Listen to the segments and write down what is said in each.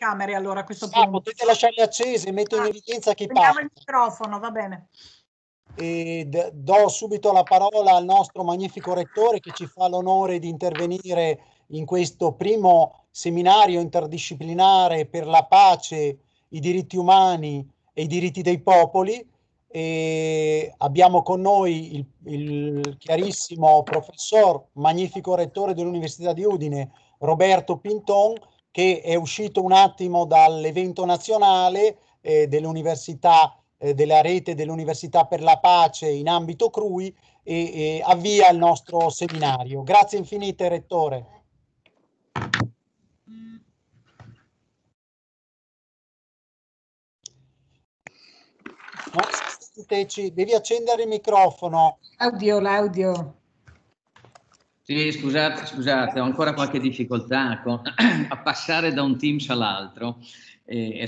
camere allora a questo punto. potete lasciarle accese, metto in ah, evidenza che Prendiamo parte. il microfono, va bene. E do subito la parola al nostro magnifico rettore che ci fa l'onore di intervenire in questo primo seminario interdisciplinare per la pace, i diritti umani e i diritti dei popoli. E abbiamo con noi il, il chiarissimo professor, magnifico rettore dell'Università di Udine, Roberto Pinton, che è uscito un attimo dall'evento nazionale eh, dell'università eh, della rete dell'Università per la Pace in ambito CRUI e, e avvia il nostro seminario. Grazie infinite Rettore. No, devi accendere il microfono. Audio, l'audio. Sì, scusate, scusate, ho ancora qualche difficoltà con, a passare da un Teams all'altro eh,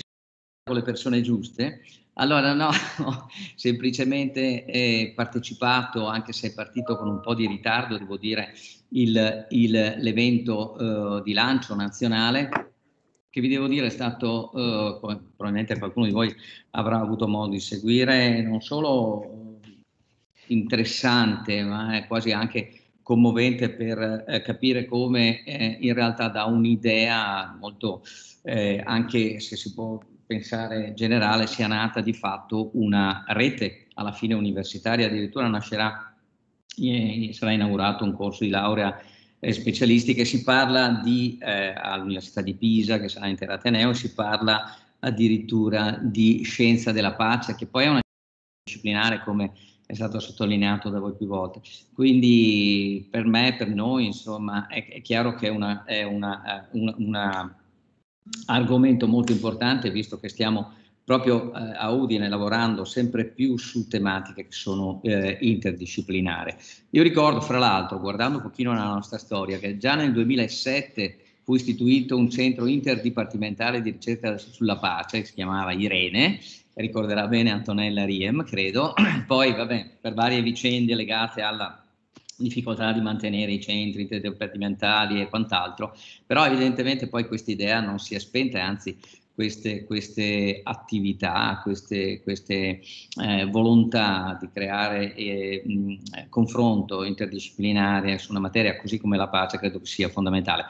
con le persone giuste. Allora, no, ho semplicemente eh, partecipato, anche se è partito con un po' di ritardo, devo dire, il, il, l'evento eh, di lancio nazionale che vi devo dire è stato, eh, probabilmente qualcuno di voi avrà avuto modo di seguire, non solo interessante, ma quasi anche commovente per eh, capire come eh, in realtà da un'idea molto, eh, anche se si può pensare generale, sia nata di fatto una rete alla fine universitaria, addirittura nascerà, eh, sarà inaugurato un corso di laurea eh, specialistica, si parla di, eh, all'Università di Pisa, che sarà interateneo, si parla addirittura di scienza della pace, che poi è una disciplinare come è stato sottolineato da voi più volte. Quindi per me, per noi, insomma, è, è chiaro che una, è eh, un argomento molto importante, visto che stiamo proprio eh, a Udine lavorando sempre più su tematiche che sono eh, interdisciplinari. Io ricordo, fra l'altro, guardando un pochino la nostra storia, che già nel 2007 fu istituito un centro interdipartimentale di ricerca sulla pace, che si chiamava Irene, ricorderà bene Antonella Riem, credo. Poi, vabbè, per varie vicende legate alla difficoltà di mantenere i centri interdipartimentali e quant'altro, però evidentemente poi questa idea non si è spenta, anzi queste, queste, attività, queste, queste eh, volontà di creare eh, mh, confronto interdisciplinare su una materia così come la pace credo che sia fondamentale.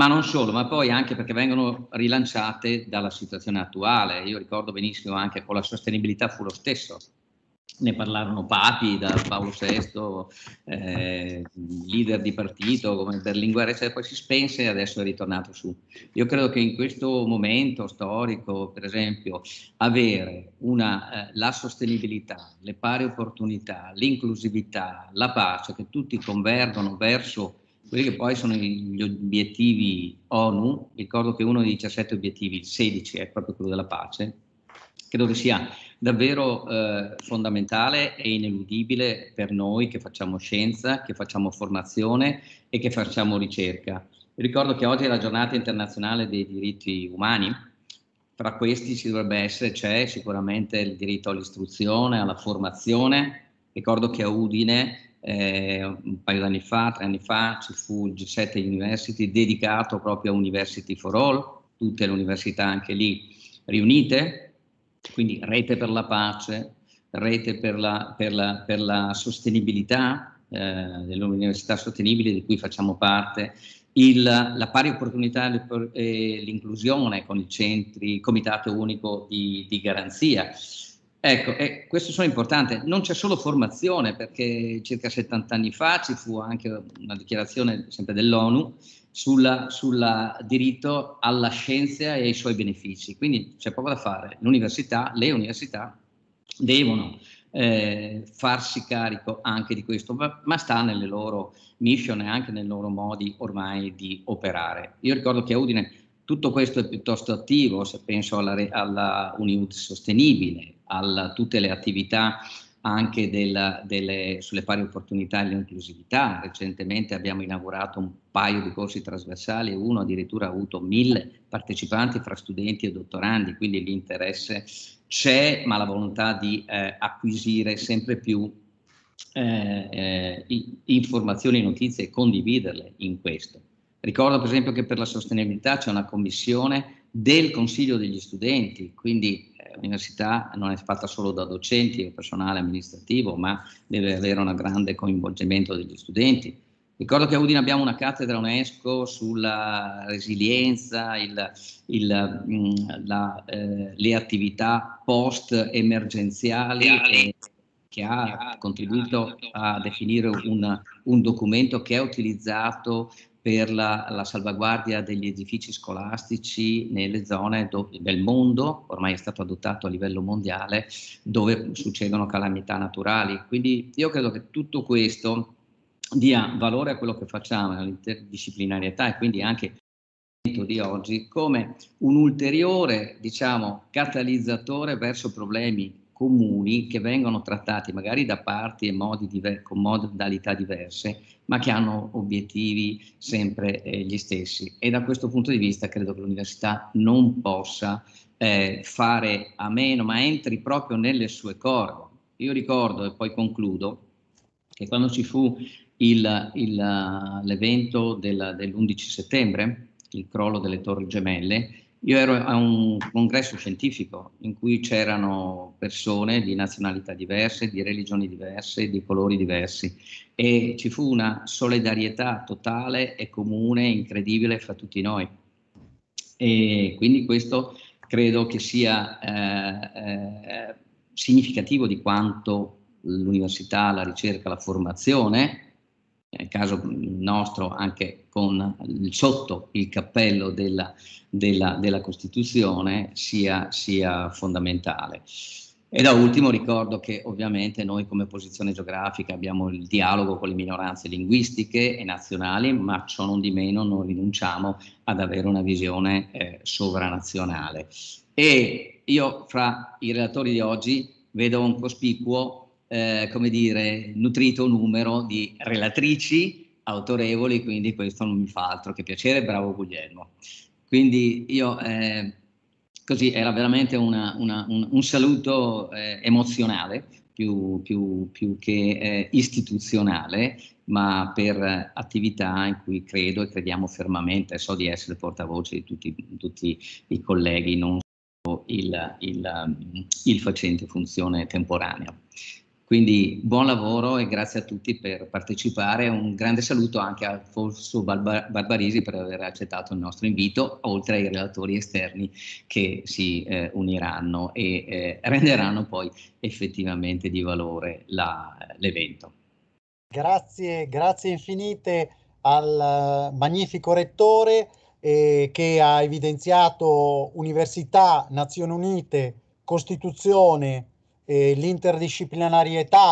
Ma non solo, ma poi anche perché vengono rilanciate dalla situazione attuale. Io ricordo benissimo anche con la sostenibilità fu lo stesso. Ne parlarono papi da Paolo VI, eh, leader di partito come Berlinguer, eccetera, poi si spense e adesso è ritornato su. Io credo che in questo momento storico, per esempio, avere una, eh, la sostenibilità, le pari opportunità, l'inclusività, la pace, che tutti convergono verso quelli che poi sono gli obiettivi ONU, ricordo che uno dei 17 obiettivi, il 16 è proprio quello della pace, credo che sia davvero eh, fondamentale e ineludibile per noi che facciamo scienza, che facciamo formazione e che facciamo ricerca. Ricordo che oggi è la giornata internazionale dei diritti umani, fra questi ci dovrebbe essere, c'è sicuramente il diritto all'istruzione, alla formazione, ricordo che a Udine eh, un paio d'anni fa, tre anni fa, ci fu il G7 University dedicato proprio a University for All, tutte le università anche lì riunite, quindi rete per la pace, rete per la, per la, per la sostenibilità, eh, dell'università sostenibile di cui facciamo parte, il, la pari opportunità e l'inclusione con il, centri, il Comitato Unico di, di Garanzia. Ecco, e questo sono importante. Non c'è solo formazione, perché circa 70 anni fa ci fu anche una dichiarazione, sempre dell'ONU, sul diritto alla scienza e ai suoi benefici. Quindi c'è poco da fare. L'università, le università devono eh, farsi carico anche di questo, ma, ma sta nelle loro mission e anche nei loro modi ormai di operare. Io ricordo che a Udine tutto questo è piuttosto attivo, se penso alla, alla Uniud sostenibile, a tutte le attività anche della, delle, sulle pari opportunità e l'inclusività. Recentemente abbiamo inaugurato un paio di corsi trasversali, uno addirittura ha avuto mille partecipanti fra studenti e dottorandi, quindi l'interesse c'è, ma la volontà di eh, acquisire sempre più eh, eh, informazioni e notizie e condividerle in questo. Ricordo per esempio che per la sostenibilità c'è una commissione del Consiglio degli Studenti, quindi l'università non è fatta solo da docenti e personale amministrativo, ma deve avere un grande coinvolgimento degli studenti. Ricordo che a Udine abbiamo una cattedra UNESCO sulla resilienza, il, il, mm, la, eh, le attività post-emergenziali che ha contribuito a definire un, un documento che è utilizzato per la, la, salvaguardia degli edifici scolastici nelle zone do, del mondo, ormai è stato adottato a livello mondiale, dove succedono calamità naturali. Quindi io credo che tutto questo dia valore a quello che facciamo, all'interdisciplinarietà e quindi anche di oggi come un ulteriore diciamo, catalizzatore verso problemi comuni che vengono trattati magari da parti e modi diver- con modalità diverse, ma che hanno obiettivi sempre eh, gli stessi. E da questo punto di vista credo che l'università non possa eh, fare a meno, ma entri proprio nelle sue corde. Io ricordo, e poi concludo, che quando ci fu il, il, l'evento della, dell'11 settembre, il crollo delle Torri Gemelle, io ero a un congresso scientifico in cui c'erano persone di nazionalità diverse, di religioni diverse, di colori diversi e ci fu una solidarietà totale e comune incredibile fra tutti noi. E quindi questo credo che sia eh, eh, significativo di quanto l'università, la ricerca, la formazione nel caso nostro anche con, sotto il cappello della, della, della Costituzione, sia, sia, fondamentale. E da ultimo ricordo che ovviamente noi come posizione geografica abbiamo il dialogo con le minoranze linguistiche e nazionali, ma ciò non di meno non rinunciamo ad avere una visione eh, sovranazionale. E io fra i relatori di oggi vedo un cospicuo eh, come dire, nutrito numero di relatrici autorevoli, quindi questo non mi fa altro che piacere, bravo Guglielmo. Quindi io, eh, così, era veramente una, una, un, un, saluto eh, emozionale, più, più, più che eh, istituzionale, ma per attività in cui credo e crediamo fermamente, so di essere portavoce di tutti, tutti i colleghi, non solo il, il, il facente funzione temporanea. Quindi buon lavoro e grazie a tutti per partecipare. Un grande saluto anche a Alfonso Barbarisi per aver accettato il nostro invito, oltre ai relatori esterni che si eh, uniranno e eh, renderanno poi effettivamente di valore la, l'evento. Grazie, grazie infinite al eh, magnifico rettore eh, che ha evidenziato Università, Nazioni Unite, Costituzione, eh, l'interdisciplinarietà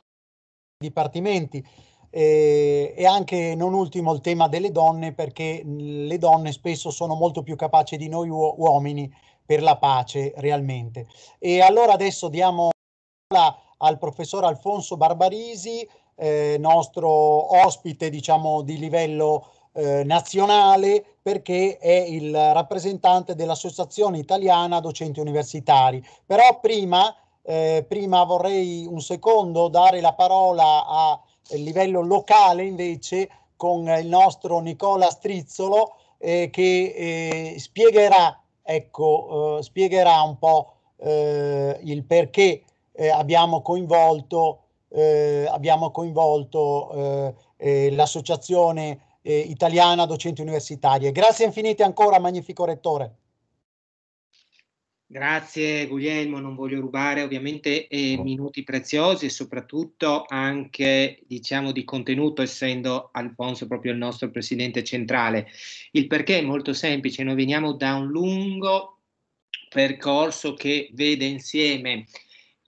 dei dipartimenti eh, e anche non ultimo il tema delle donne perché le donne spesso sono molto più capaci di noi uo uomini per la pace realmente. E allora adesso diamo la al professor Alfonso Barbarisi, eh, nostro ospite diciamo di livello eh, nazionale perché è il rappresentante dell'Associazione Italiana Docenti Universitari. Però prima eh, prima vorrei un secondo dare la parola a livello locale invece con il nostro Nicola Strizzolo eh, che eh, spiegherà, ecco, eh, spiegherà un po' eh, il perché eh, abbiamo coinvolto, abbiamo coinvolto l'associazione italiana docenti universitarie. Grazie infinite ancora, magnifico rettore. Grazie Guglielmo, non voglio rubare ovviamente eh, minuti preziosi e soprattutto anche diciamo di contenuto essendo Alfonso proprio il nostro presidente centrale. Il perché è molto semplice, noi veniamo da un lungo percorso che vede insieme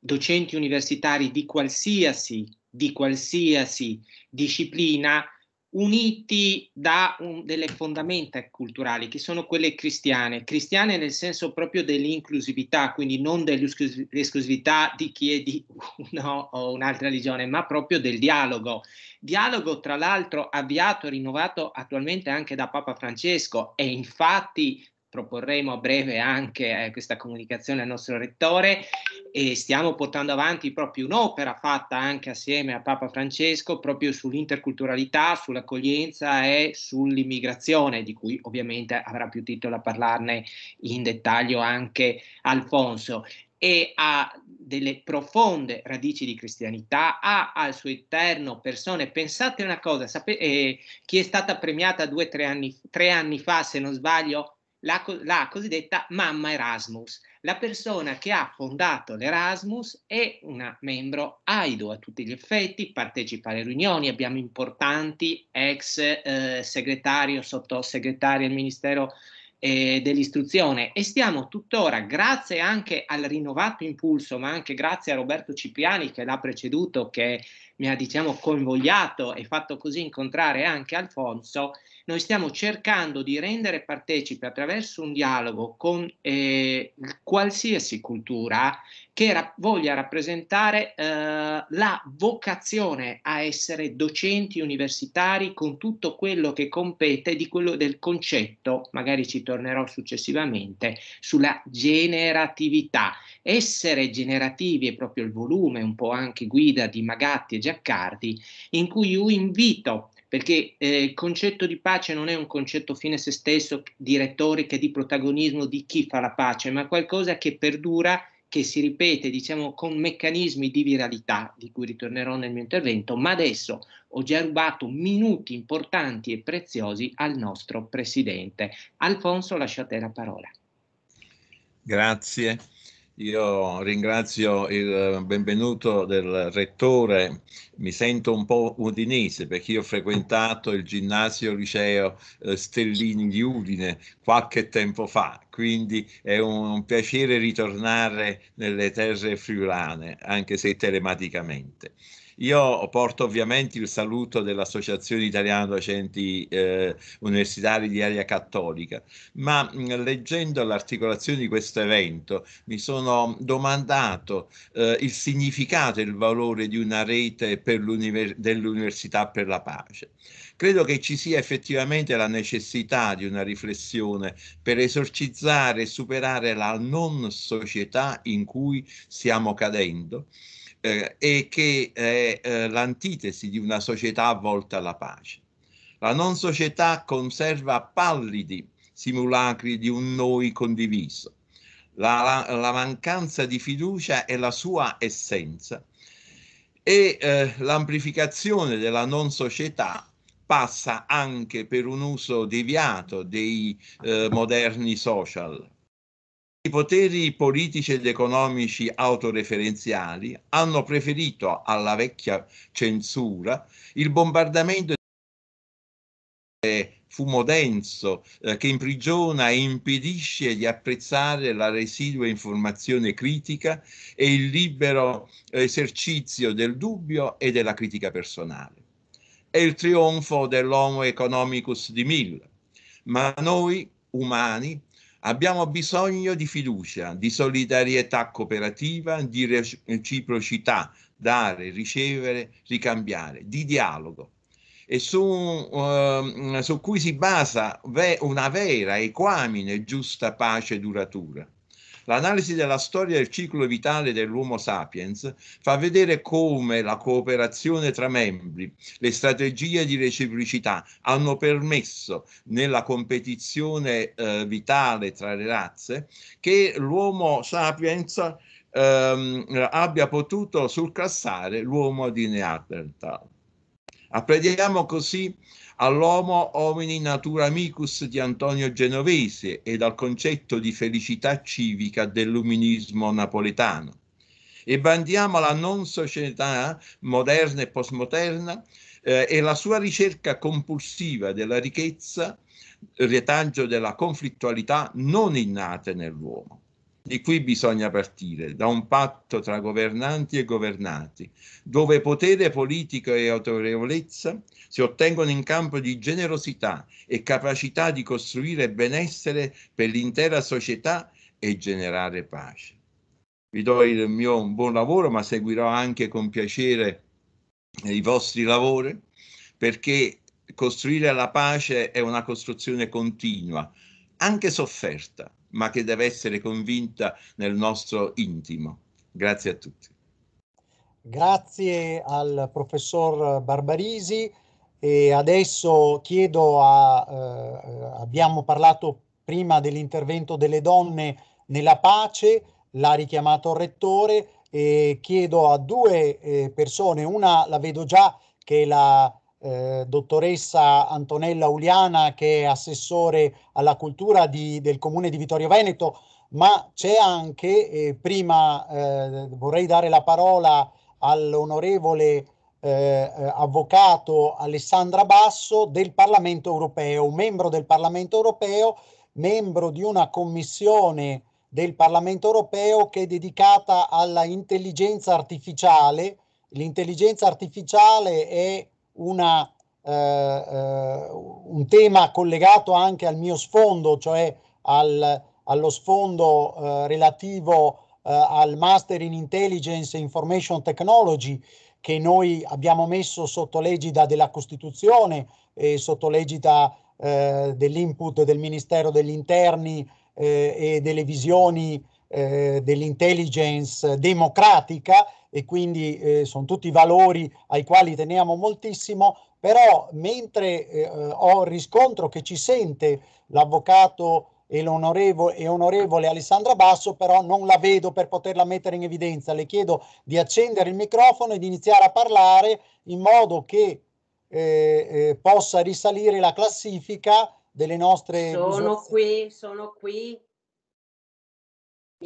docenti universitari di qualsiasi, di qualsiasi disciplina uniti da un, delle fondamenta culturali che sono quelle cristiane, cristiane nel senso proprio dell'inclusività, quindi non dell'esclusività di chi è di uno o un'altra religione, ma proprio del dialogo. Dialogo tra l'altro avviato e rinnovato attualmente anche da Papa Francesco e infatti proporremo a breve anche eh, questa comunicazione al nostro rettore e stiamo portando avanti proprio un'opera fatta anche assieme a Papa Francesco proprio sull'interculturalità, sull'accoglienza e sull'immigrazione, di cui ovviamente avrà più titolo a parlarne in dettaglio anche Alfonso e ha delle profonde radici di cristianità, ha al suo interno persone, pensate una cosa, sape- eh, chi è stata premiata due o tre tre anni fa, se non sbaglio, la, la, cosiddetta mamma Erasmus. La persona che ha fondato l'Erasmus è una membro AIDO a tutti gli effetti, partecipa alle riunioni, abbiamo importanti ex eh, segretario, sottosegretari al Ministero eh, dell'Istruzione e stiamo tuttora, grazie anche al rinnovato impulso, ma anche grazie a Roberto Cipriani che l'ha preceduto, che mi ha diciamo coinvogliato e fatto così incontrare anche Alfonso, noi stiamo cercando di rendere partecipi attraverso un dialogo con eh, qualsiasi cultura che ra- voglia rappresentare eh, la vocazione a essere docenti universitari con tutto quello che compete di quello del concetto, magari ci tornerò successivamente, sulla generatività. Essere generativi è proprio il volume un po' anche guida di Magatti e Giaccardi in cui io invito perché eh, il concetto di pace non è un concetto fine se stesso di retorica, di protagonismo di chi fa la pace, ma qualcosa che perdura, che si ripete, diciamo, con meccanismi di viralità, di cui ritornerò nel mio intervento, ma adesso ho già rubato minuti importanti e preziosi al nostro Presidente. Alfonso, lasciate la parola. Grazie. Io ringrazio il eh, benvenuto del rettore, mi sento un po' udinese perché io ho frequentato il ginnasio liceo eh, Stellini di Udine qualche tempo fa, quindi è un piacere ritornare nelle terre friulane, anche se telematicamente. Io porto ovviamente il saluto dell'Associazione Italiana Docenti eh, Universitari di Area Cattolica, ma mh, mm, leggendo l'articolazione di questo evento mi sono domandato eh, il significato e il valore di una rete dell'Università per la Pace. Credo che ci sia effettivamente la necessità di una riflessione per esorcizzare e superare la non società in cui stiamo cadendo eh, e che è eh, l'antitesi di una società volta alla pace. La non società conserva pallidi simulacri di un noi condiviso. La, la, la mancanza di fiducia è la sua essenza e eh, l'amplificazione della non società passa anche per un uso deviato dei eh, moderni social i poteri politici ed economici autoreferenziali hanno preferito alla vecchia censura il bombardamento di fumo denso eh, che imprigiona e impedisce di apprezzare la residua informazione critica e il libero esercizio del dubbio e della critica personale. È il trionfo dell'Homo economicus di Mill, ma noi umani Abbiamo bisogno di fiducia, di solidarietà cooperativa, di reciprocità, dare, ricevere, ricambiare, di dialogo e su, eh, su cui si basa ve una vera, equamine e giusta pace duratura. L'analisi della storia del ciclo vitale dell'Homo sapiens fa vedere come la cooperazione tra membri, le strategie di reciprocità hanno permesso nella competizione eh, vitale tra le razze che l'Homo sapiens ehm, abbia potuto surclassare l'uomo di Neanderthal. Apprediamo così all'Homo homini natura amicus di Antonio Genovese ed al concetto di felicità civica dell'uminismo napoletano. E bandiamo la non società moderna e postmoderna eh, e la sua ricerca compulsiva della ricchezza, retaggio della conflittualità non innate nell'uomo di qui bisogna partire, da un patto tra governanti e governati, dove potere politico e autorevolezza si ottengono in campo di generosità e capacità di costruire benessere per l'intera società e generare pace. Vi do il mio buon lavoro, ma seguirò anche con piacere i vostri lavori, perché costruire la pace è una costruzione continua, anche sofferta ma che deve essere convinta nel nostro intimo. Grazie a tutti. Grazie al professor Barbarisi. E adesso chiedo a, eh, abbiamo parlato prima dell'intervento delle donne nella pace, l'ha richiamato il rettore, e chiedo a due eh, persone, una la vedo già che è la eh, dottoressa Antonella Uliana che è assessore alla cultura di, del comune di Vittorio Veneto, ma c'è anche, eh, prima eh, vorrei dare la parola all'onorevole eh, eh, avvocato Alessandra Basso del Parlamento europeo, membro del Parlamento europeo, membro di una commissione del Parlamento europeo che è dedicata alla intelligenza artificiale. L'intelligenza artificiale è una, eh, eh, un tema collegato anche al mio sfondo, cioè al, allo sfondo eh, relativo eh, al Master in Intelligence e Information Technology che noi abbiamo messo sotto legida della Costituzione e sotto legida eh, dell'input del Ministero degli Interni eh, e delle visioni dell'intelligence democratica e quindi eh, sono tutti valori ai quali teniamo moltissimo, però mentre eh, eh, ho riscontro che ci sente l'avvocato e l'onorevole e onorevole Alessandra Basso, però non la vedo per poterla mettere in evidenza. Le chiedo di accendere il microfono e di iniziare a parlare in modo che eh, eh, possa risalire la classifica delle nostre... Sono qui, sono qui.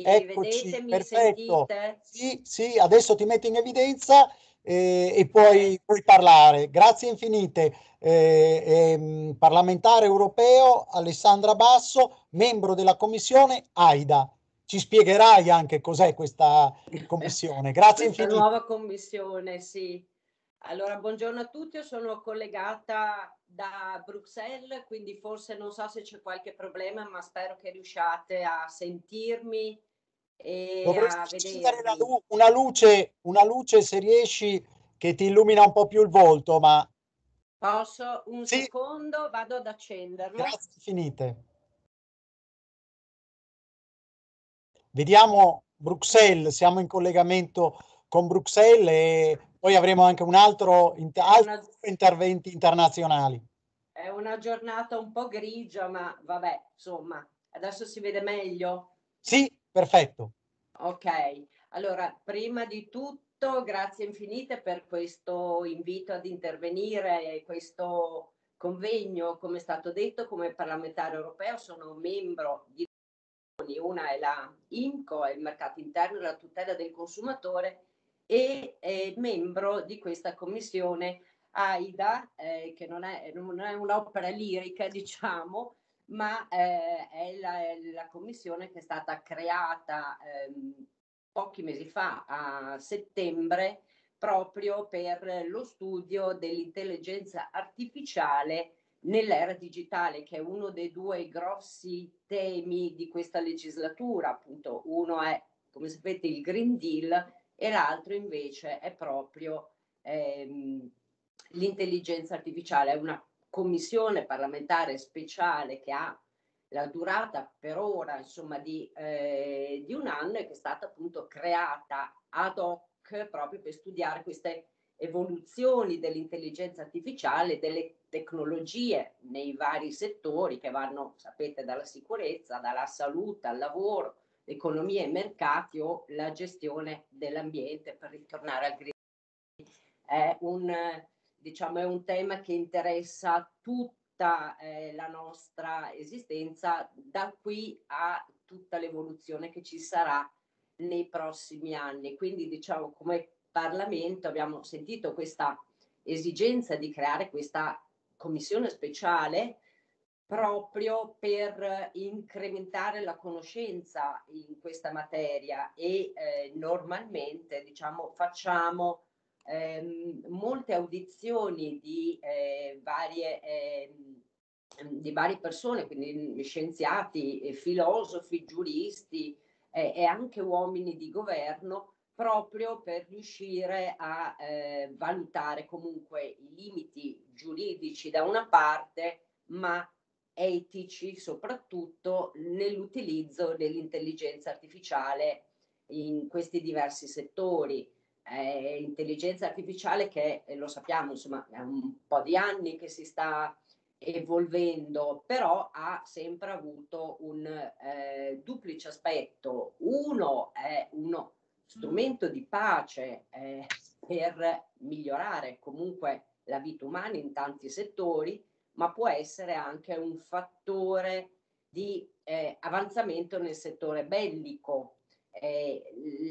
Eccoci, vedete, mi perfetto. sentite? Sì, sì, adesso ti metto in evidenza eh, e puoi, eh. puoi, parlare. Grazie infinite. Eh, ehm, parlamentare europeo Alessandra Basso, membro della commissione AIDA. Ci spiegherai anche cos'è questa commissione. Grazie questa infinite. Questa nuova commissione, sì. Allora, buongiorno a tutti, io sono collegata da Bruxelles, quindi forse non so se c'è qualche problema, ma spero che riusciate a sentirmi e Dovresti a vedere. Lu- una, luce, una luce, se riesci, che ti illumina un po' più il volto, ma... Posso? Un sì. secondo, vado ad accenderlo. Grazie, finite. Vediamo Bruxelles, siamo in collegamento con Bruxelles e poi avremo anche un altro inter- una... interventi internazionali. È una giornata un po' grigia, ma vabbè, insomma, adesso si vede meglio? Sì, perfetto. Ok, allora prima di tutto grazie infinite per questo invito ad intervenire, e questo convegno, come è stato detto, come parlamentare europeo sono membro di una è la IMCO, il mercato interno e la tutela del consumatore e è eh, membro di questa commissione AIDA, eh, che non è, non è, un'opera lirica, diciamo, ma eh, è, la, la, commissione che è stata creata ehm, pochi mesi fa, a settembre, proprio per lo studio dell'intelligenza artificiale nell'era digitale, che è uno dei due grossi temi di questa legislatura. Appunto, uno è, come sapete, il Green Deal e l'altro invece è proprio ehm, l'intelligenza artificiale, è una commissione parlamentare speciale che ha la durata per ora insomma di, eh, di un anno e che è stata appunto creata ad hoc proprio per studiare queste evoluzioni dell'intelligenza artificiale, delle tecnologie nei vari settori che vanno, sapete, dalla sicurezza, dalla salute al lavoro, economia e mercati o la gestione dell'ambiente, per ritornare al green. È un, diciamo, è un tema che interessa tutta eh, la nostra esistenza da qui a tutta l'evoluzione che ci sarà nei prossimi anni. Quindi diciamo come Parlamento abbiamo sentito questa esigenza di creare questa commissione speciale proprio per incrementare la conoscenza in questa materia e eh, normalmente diciamo, facciamo ehm, molte audizioni di, eh, varie, ehm, di, varie, persone, quindi scienziati, eh, filosofi, giuristi eh, e anche uomini di governo proprio per riuscire a eh, valutare comunque i limiti giuridici da una parte ma etici soprattutto nell'utilizzo dell'intelligenza artificiale in questi diversi settori. Eh, intelligenza artificiale che eh, lo sappiamo, insomma, è un po' di anni che si sta evolvendo, però ha sempre avuto un eh, duplice aspetto. Uno è uno strumento di pace eh, per migliorare comunque la vita umana in tanti settori, ma può essere anche un fattore di eh, avanzamento nel settore bellico. Eh,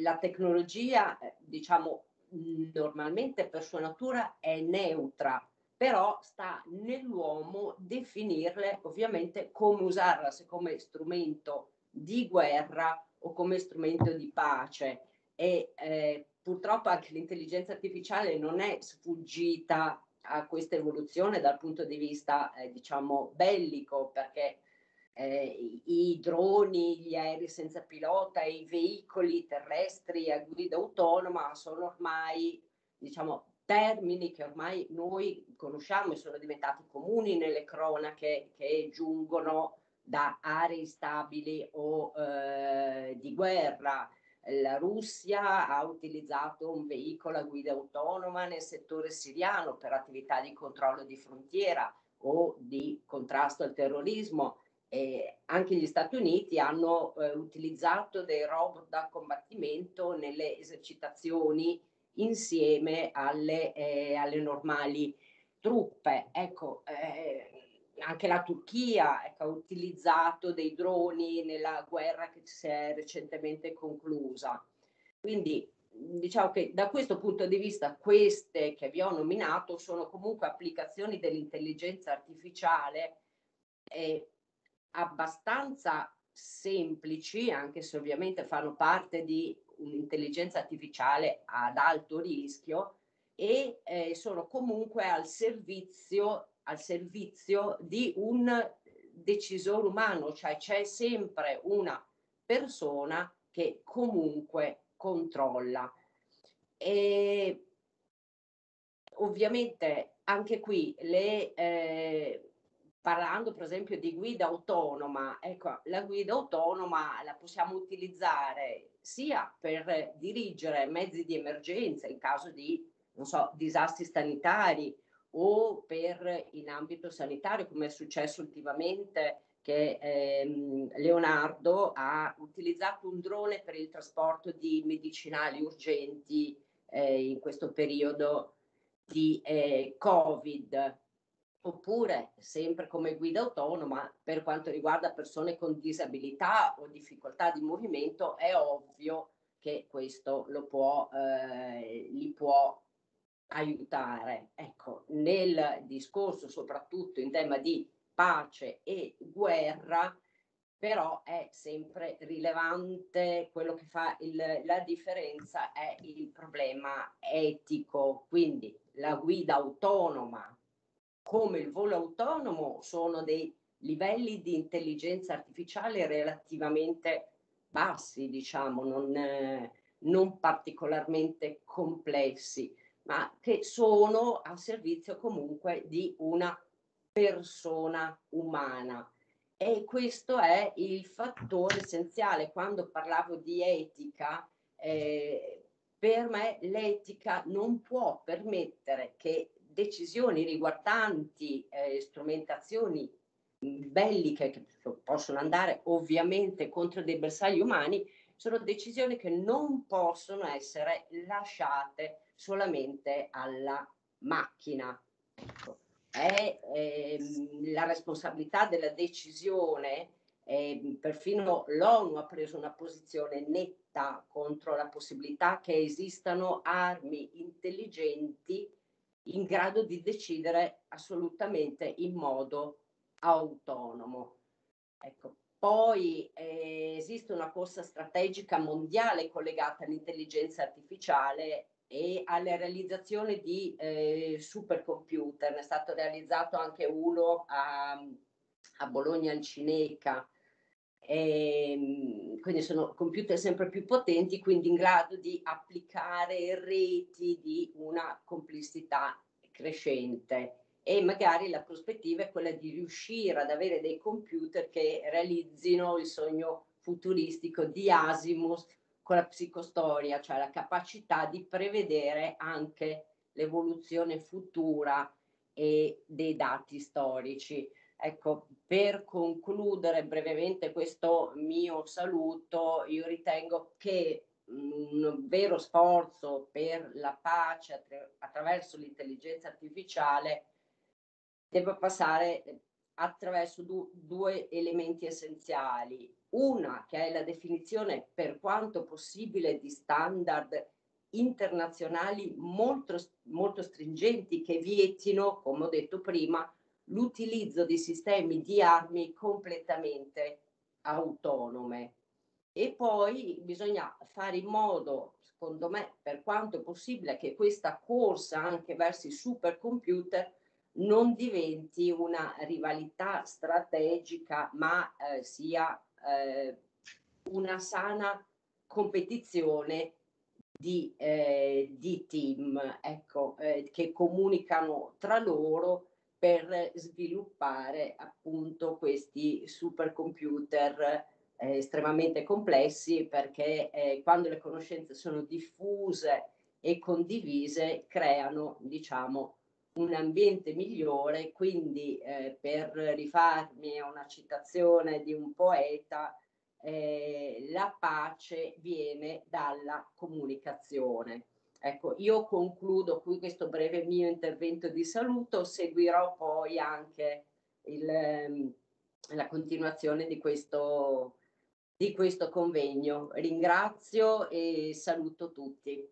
la tecnologia, eh, diciamo, normalmente per sua natura è neutra, però sta nell'uomo definirle ovviamente come usarla, se come strumento di guerra o come strumento di pace. E eh, purtroppo anche l'intelligenza artificiale non è sfuggita a questa evoluzione dal punto di vista, eh, diciamo, bellico, perché eh, i droni, gli aerei senza pilota i veicoli terrestri a guida autonoma sono ormai, diciamo, termini che ormai noi conosciamo e sono diventati comuni nelle cronache che giungono da aree stabili o eh, di guerra la Russia ha utilizzato un veicolo a guida autonoma nel settore siriano per attività di controllo di frontiera o di contrasto al terrorismo. E anche gli Stati Uniti hanno eh, utilizzato dei robot da combattimento nelle esercitazioni insieme alle, eh, alle normali truppe. Ecco, eh, anche la Turchia ecco, ha utilizzato dei droni nella guerra che si è recentemente conclusa. Quindi diciamo che da questo punto di vista queste che vi ho nominato sono comunque applicazioni dell'intelligenza artificiale eh, abbastanza semplici, anche se ovviamente fanno parte di un'intelligenza artificiale ad alto rischio e eh, sono comunque al servizio al servizio di un decisore umano, cioè c'è sempre una persona che comunque controlla. E ovviamente anche qui le, eh, parlando per esempio di guida autonoma, ecco, la guida autonoma la possiamo utilizzare sia per dirigere mezzi di emergenza in caso di non so, disastri sanitari, o per in ambito sanitario, come è successo ultimamente che ehm, Leonardo ha utilizzato un drone per il trasporto di medicinali urgenti eh, in questo periodo di eh, Covid, oppure sempre come guida autonoma per quanto riguarda persone con disabilità o difficoltà di movimento, è ovvio che questo lo può, eh, li può aiutare. Ecco, nel discorso soprattutto in tema di pace e guerra, però è sempre rilevante quello che fa il, la differenza è il problema etico, quindi la guida autonoma come il volo autonomo sono dei livelli di intelligenza artificiale relativamente bassi, diciamo, non, eh, non particolarmente complessi ma che sono a servizio comunque di una persona umana. E questo è il fattore essenziale. Quando parlavo di etica, eh, per me l'etica non può permettere che decisioni riguardanti eh, strumentazioni belliche che possono andare ovviamente contro dei bersagli umani, sono decisioni che non possono essere lasciate solamente alla macchina. Ecco. È, è, ehm, la responsabilità della decisione, è, ehm, perfino l'ONU ha preso una posizione netta contro la possibilità che esistano armi intelligenti in grado di decidere assolutamente in modo autonomo. Ecco. Poi eh, esiste una corsa strategica mondiale collegata all'intelligenza artificiale e alla realizzazione di eh, supercomputer. Ne è stato realizzato anche uno a, a Bologna in Cineca. E, ehm, quindi sono computer sempre più potenti, quindi in grado di applicare reti di una complessità crescente e magari la prospettiva è quella di riuscire ad avere dei computer che realizzino il sogno futuristico di Asimov con la psicostoria, cioè la capacità di prevedere anche l'evoluzione futura e dei dati storici. Ecco, per concludere brevemente questo mio saluto, io ritengo che un vero sforzo per la pace attra- attraverso l'intelligenza artificiale debba passare attraverso du- due elementi essenziali una che è la definizione per quanto possibile di standard internazionali molto, molto stringenti che vietino, come ho detto prima, l'utilizzo di sistemi di armi completamente autonome. E poi bisogna fare in modo, secondo me, per quanto possibile, che questa corsa anche verso i supercomputer non diventi una rivalità strategica, ma eh, sia eh, una sana competizione di, eh, di team ecco, eh, che comunicano tra loro per sviluppare appunto questi supercomputer eh, estremamente complessi perché eh, quando le conoscenze sono diffuse e condivise creano diciamo un ambiente migliore, quindi eh, per rifarmi a una citazione di un poeta, eh, la pace viene dalla comunicazione. Ecco, io concludo qui questo breve mio intervento di saluto, seguirò poi anche il, ehm, la continuazione di questo, di questo convegno. Ringrazio e saluto tutti.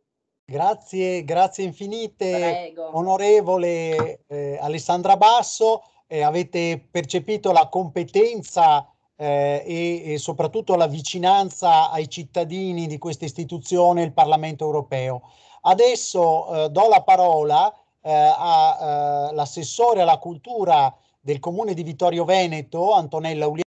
Grazie, grazie infinite, Prego. onorevole eh, Alessandra Basso. Eh, avete percepito la competenza eh, e, e, soprattutto la vicinanza ai cittadini di questa istituzione, il Parlamento europeo. Adesso eh, do la parola eh, all'assessore eh, alla cultura del Comune di Vittorio Veneto, Antonella Uliano.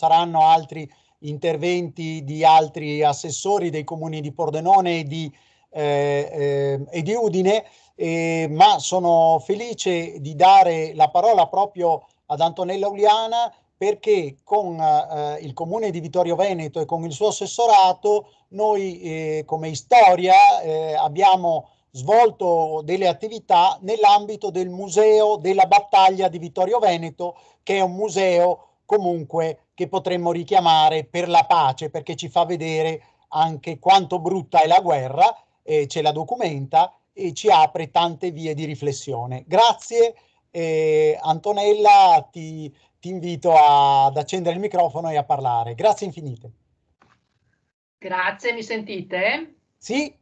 Saranno altri interventi di altri assessori dei comuni di Pordenone e di eh, e eh, di Udine, eh, ma sono felice di dare la parola proprio ad Antonella Uliana perché con eh, il comune di Vittorio Veneto e con il suo assessorato noi eh, come Istoria eh, abbiamo svolto delle attività nell'ambito del museo della battaglia di Vittorio Veneto che è un museo comunque che potremmo richiamare per la pace perché ci fa vedere anche quanto brutta è la guerra eh, ce la documenta e ci apre tante vie di riflessione. Grazie eh, Antonella, ti, ti invito a, ad accendere il microfono e a parlare. Grazie infinite. Grazie, mi sentite? Sì.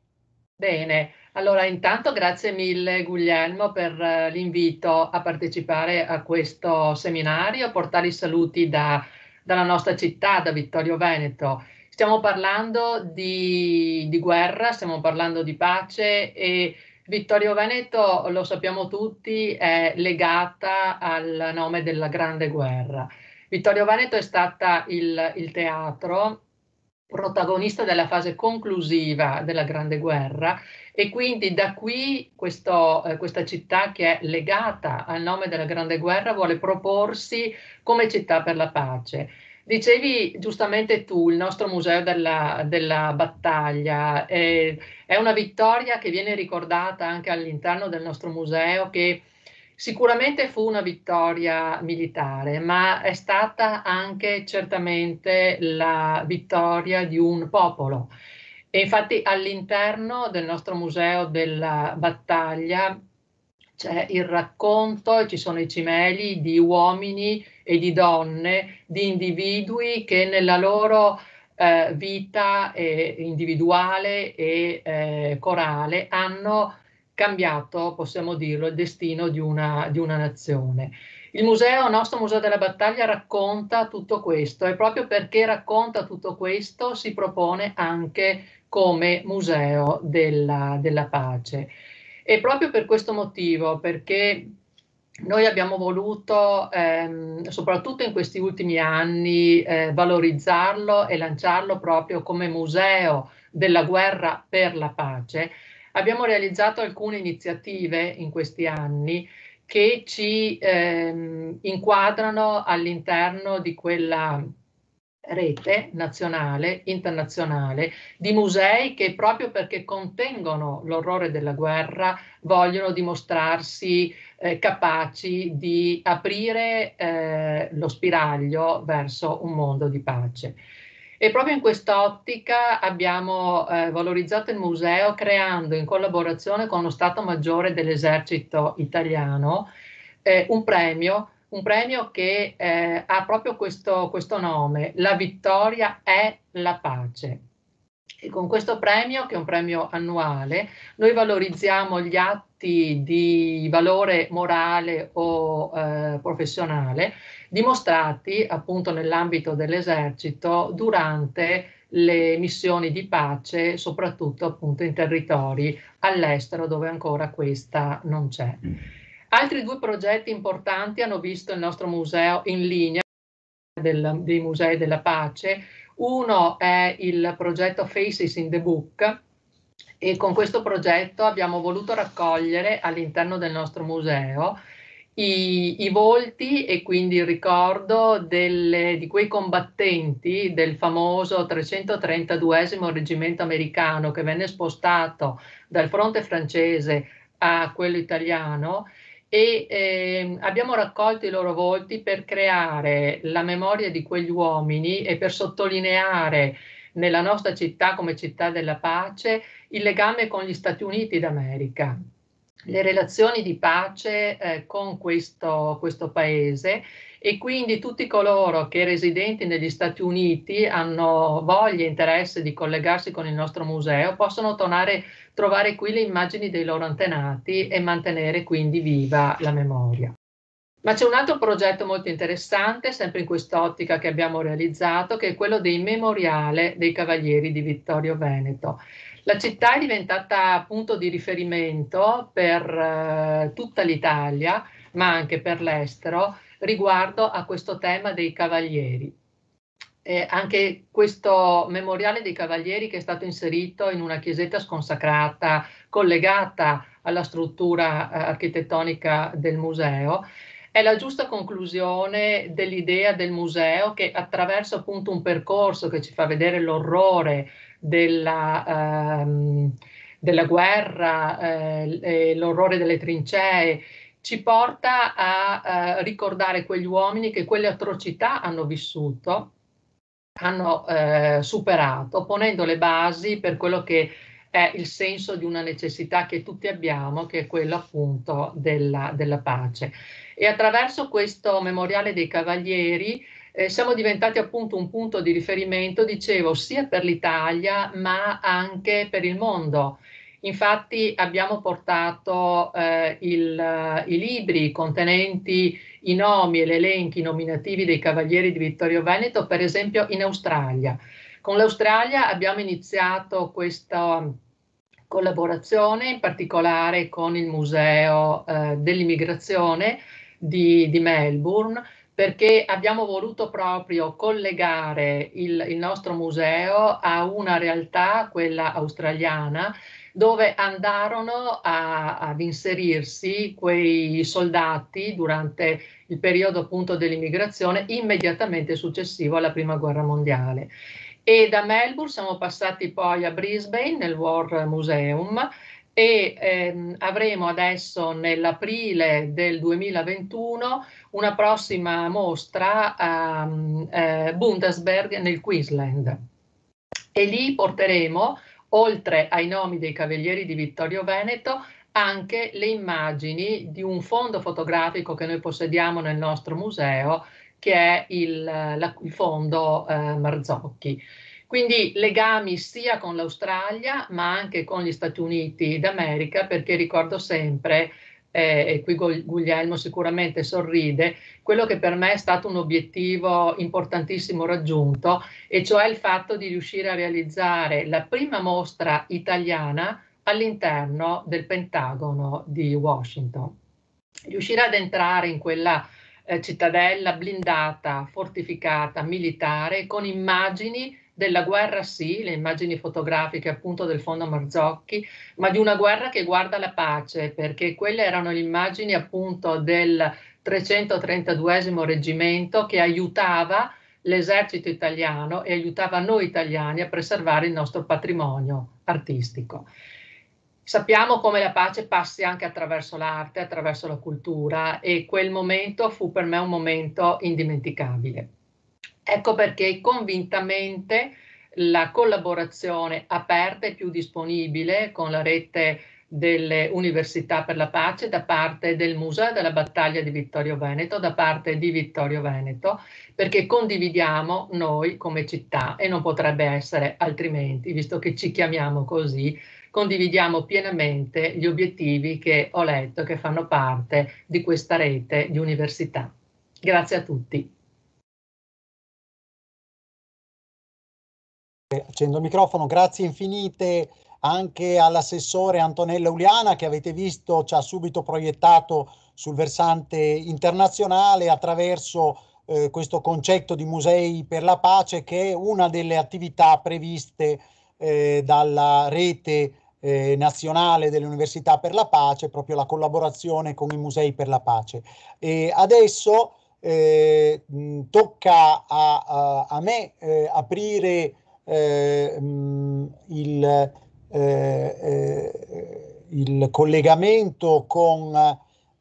Bene, allora intanto grazie mille Guglielmo per eh, l'invito a partecipare a questo seminario, portare i saluti da, dalla nostra città, da Vittorio Veneto. Stiamo parlando di, di guerra, stiamo parlando di pace e Vittorio Veneto, lo sappiamo tutti, è legata al nome della Grande Guerra. Vittorio Veneto è stata il, il teatro protagonista della fase conclusiva della Grande Guerra e quindi da qui questo, eh, questa città che è legata al nome della Grande Guerra vuole proporsi come città per la pace. Dicevi giustamente tu, il nostro museo della, della battaglia eh, è una vittoria che viene ricordata anche all'interno del nostro museo che sicuramente fu una vittoria militare, ma è stata anche certamente la vittoria di un popolo. E infatti all'interno del nostro museo della battaglia c'è il racconto e ci sono i cimeli di uomini e di donne, di individui che nella loro eh, vita eh, individuale e eh, corale hanno cambiato, possiamo dirlo, il destino di una, di una nazione. Il museo, il nostro Museo della Battaglia, racconta tutto questo e proprio perché racconta tutto questo si propone anche come museo della, della pace. E proprio per questo motivo, perché noi abbiamo voluto, ehm, soprattutto in questi ultimi anni, eh, valorizzarlo e lanciarlo proprio come museo della guerra per la pace. Abbiamo realizzato alcune iniziative in questi anni che ci ehm, inquadrano all'interno di quella rete nazionale, internazionale, di musei che proprio perché contengono l'orrore della guerra vogliono dimostrarsi eh, capaci di aprire eh, lo spiraglio verso un mondo di pace. E proprio in quest'ottica abbiamo eh, valorizzato il museo creando in collaborazione con lo Stato Maggiore dell'Esercito italiano eh, un, premio, un premio, che eh, ha proprio questo, questo nome, La vittoria è la pace. E con questo premio, che è un premio annuale, noi valorizziamo gli atti di valore morale o eh, professionale dimostrati appunto nell'ambito dell'esercito durante le missioni di pace, soprattutto appunto in territori all'estero dove ancora questa non c'è. Mm. Altri due progetti importanti hanno visto il nostro museo in linea del, dei musei della pace uno è il progetto Faces in the Book e con questo progetto abbiamo voluto raccogliere all'interno del nostro museo i, i volti e quindi il ricordo delle, di quei combattenti del famoso 332 reggimento americano che venne spostato dal fronte francese a quello italiano e eh, abbiamo raccolto i loro volti per creare la memoria di quegli uomini e per sottolineare nella nostra città come città della pace il legame con gli Stati Uniti d'America, le relazioni di pace eh, con questo, questo paese e quindi tutti coloro che residenti negli Stati Uniti hanno voglia e interesse di collegarsi con il nostro museo possono tornare, trovare qui le immagini dei loro antenati e mantenere quindi viva la memoria. Ma c'è un altro progetto molto interessante, sempre in quest'ottica che abbiamo realizzato, che è quello del Memoriale dei Cavalieri di Vittorio Veneto. La città è diventata punto di riferimento per eh, tutta l'Italia, ma anche per l'estero, riguardo a questo tema dei cavalieri. Eh, anche questo memoriale dei cavalieri che è stato inserito in una chiesetta sconsacrata collegata alla struttura eh, architettonica del museo è la giusta conclusione dell'idea del museo che attraverso appunto un percorso che ci fa vedere l'orrore della, ehm, della guerra, eh, l'orrore delle trincee, ci porta a eh, ricordare quegli uomini che quelle atrocità hanno vissuto, hanno eh, superato, ponendo le basi per quello che è il senso di una necessità che tutti abbiamo, che è quello appunto della, della pace. E attraverso questo memoriale dei cavalieri eh, siamo diventati appunto un punto di riferimento, dicevo, sia per l'Italia ma anche per il mondo Infatti abbiamo portato eh, il, i libri contenenti i nomi e gli elenchi nominativi dei cavalieri di Vittorio Veneto, per esempio in Australia. Con l'Australia abbiamo iniziato questa collaborazione, in particolare con il Museo eh, dell'Immigrazione di, di Melbourne, perché abbiamo voluto proprio collegare il, il, nostro museo a una realtà, quella australiana, dove andarono a, ad inserirsi quei soldati durante il periodo appunto dell'immigrazione immediatamente successivo alla prima guerra mondiale. E da Melbourne siamo passati poi a Brisbane nel War Museum e ehm, avremo adesso nell'aprile del 2021 una prossima mostra a, ehm, a eh, Bundesberg nel Queensland e lì porteremo oltre ai nomi dei cavalieri di Vittorio Veneto, anche le immagini di un fondo fotografico che noi possediamo nel nostro museo, che è il, la, il fondo eh, Marzocchi. Quindi legami sia con l'Australia ma anche con gli Stati Uniti d'America, perché ricordo sempre eh, e qui Guglielmo sicuramente sorride, quello che per me è stato un obiettivo importantissimo raggiunto, e cioè il fatto di riuscire a realizzare la prima mostra italiana all'interno del Pentagono di Washington. Riuscire ad entrare in quella eh, cittadella blindata, fortificata, militare, con immagini della guerra sì, le immagini fotografiche appunto del fondo Marzocchi, ma di una guerra che guarda la pace, perché quelle erano le immagini appunto del 332 reggimento che aiutava l'esercito italiano e aiutava noi italiani a preservare il nostro patrimonio artistico. Sappiamo come la pace passi anche attraverso l'arte, attraverso la cultura e quel momento fu per me un momento indimenticabile. Ecco perché convintamente la collaborazione aperta e più disponibile con la rete delle università per la pace da parte del Museo della battaglia di Vittorio Veneto, da parte di Vittorio Veneto, perché condividiamo noi come città e non potrebbe essere altrimenti, visto che ci chiamiamo così, condividiamo pienamente gli obiettivi che ho letto che fanno parte di questa rete di università. Grazie a tutti. Accendo il microfono, grazie infinite anche all'assessore Antonella Uliana che avete visto ci ha subito proiettato sul versante internazionale attraverso eh, questo concetto di musei per la pace che è una delle attività previste eh, dalla rete eh, nazionale delle università per la pace, proprio la collaborazione con i musei per la pace. E adesso eh, mh, tocca a, a, a me eh, aprire eh, mm, il, eh, eh, il, collegamento con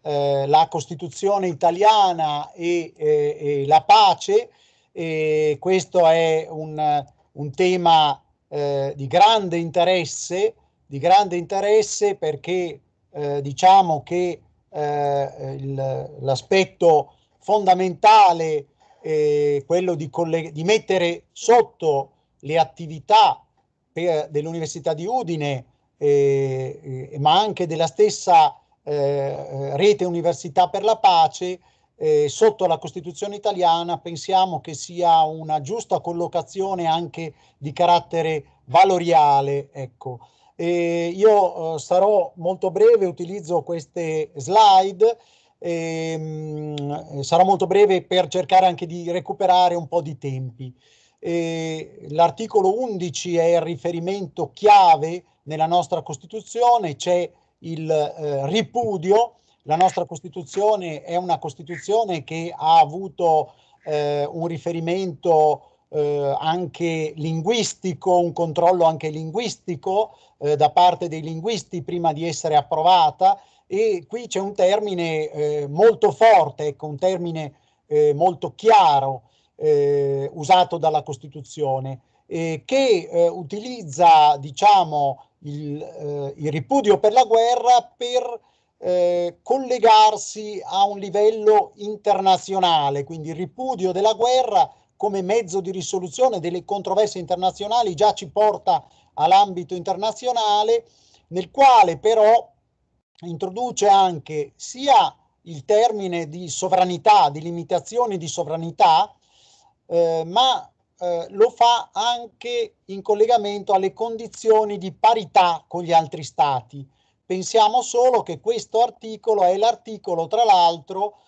eh, la Costituzione italiana e, e la pace. E questo è un, un tema eh, di grande interesse, di grande interesse perché diciamo che l'aspetto fondamentale è quello di, di, mettere sotto le attività per, dell'Università di Udine, eh, eh ma anche della stessa eh, eh, rete Università per la Pace, eh, sotto la Costituzione italiana pensiamo che sia una giusta collocazione anche di carattere valoriale. Ecco. io sarò molto breve, utilizzo queste slide. E, ehm, mh, sarò molto breve per cercare anche di recuperare un po' di tempi eh, l'articolo 11 è il riferimento chiave nella nostra Costituzione, c'è il eh, ripudio, la nostra Costituzione è una Costituzione che ha avuto eh, un riferimento eh, anche linguistico, un controllo anche linguistico eh, da parte dei linguisti prima di essere approvata e qui c'è un termine eh, molto forte, ecco, un termine eh, molto chiaro eh, usato dalla Costituzione, eh, che eh, utilizza diciamo, il, eh, il, ripudio per la guerra per eh, collegarsi a un livello internazionale, quindi il ripudio della guerra come mezzo di risoluzione delle controversie internazionali già ci porta all'ambito internazionale, nel quale però introduce anche sia il termine di sovranità, di limitazioni di sovranità, eh, ma eh, lo fa anche in collegamento alle condizioni di parità con gli altri stati. Pensiamo solo che questo articolo è l'articolo, tra l'altro,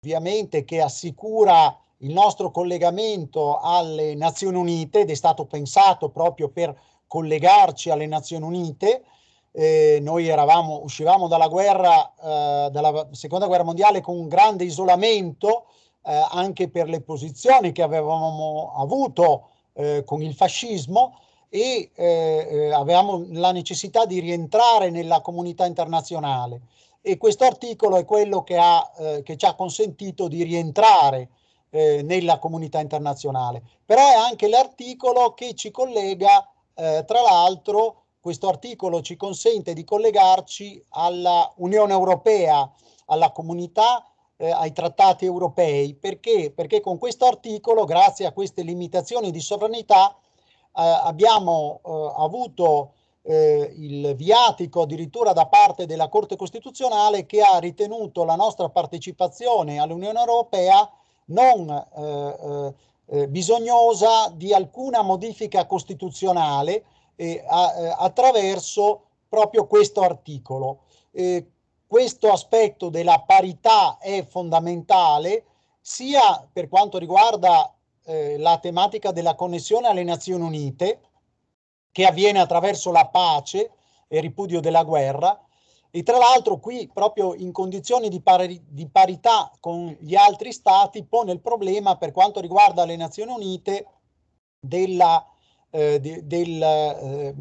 ovviamente che assicura il nostro collegamento alle Nazioni Unite ed è stato pensato proprio per collegarci alle Nazioni Unite. Eh, noi eravamo, uscivamo dalla guerra, eh, dalla seconda guerra mondiale con un grande isolamento eh, anche per le posizioni che avevamo avuto eh, con il fascismo e eh, eh, avevamo la necessità di rientrare nella comunità internazionale e questo articolo è quello che, ha, eh, che ci ha consentito di rientrare eh, nella comunità internazionale. Però è anche l'articolo che ci collega, tra l'altro, questo articolo ci consente di collegarci alla Unione Europea, alla comunità eh, ai trattati europei, perché? perché con questo articolo, grazie a queste limitazioni di sovranità, eh, abbiamo eh, avuto eh, il viatico addirittura da parte della Corte Costituzionale che ha ritenuto la nostra partecipazione all'Unione Europea non eh, bisognosa di alcuna modifica costituzionale eh, a, attraverso proprio questo articolo. Eh, questo aspetto della parità è fondamentale sia per quanto riguarda eh, la tematica della connessione alle Nazioni Unite, che avviene attraverso la pace e ripudio della guerra, e tra l'altro qui proprio in condizioni di, pari, di parità con gli altri stati pone il problema per quanto riguarda le Nazioni Unite della, eh, de, del eh,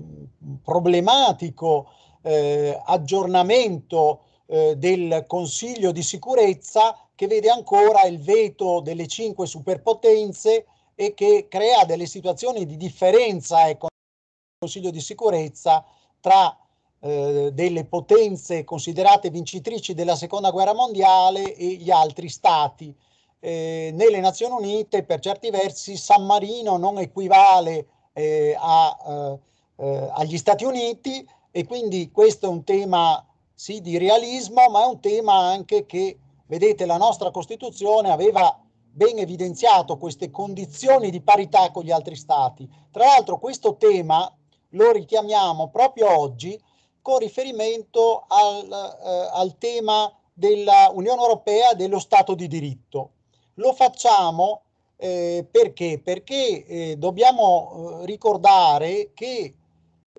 problematico eh, aggiornamento eh, del Consiglio di sicurezza che vede ancora il veto delle cinque superpotenze e che crea delle situazioni di differenza ecco, nel Consiglio di sicurezza tra eh, delle potenze considerate vincitrici della seconda guerra mondiale e gli altri stati. Eh, nelle Nazioni Unite per certi versi San Marino non equivale eh, a, eh, eh agli Stati Uniti e quindi questo è un tema sì di realismo, ma è un tema anche che, vedete, la nostra Costituzione aveva ben evidenziato queste condizioni di parità con gli altri Stati. Tra l'altro questo tema lo richiamiamo proprio oggi con riferimento al, eh, al tema dell'Unione Europea dello Stato di diritto. Lo facciamo eh, perché? Perché eh, dobbiamo eh, ricordare che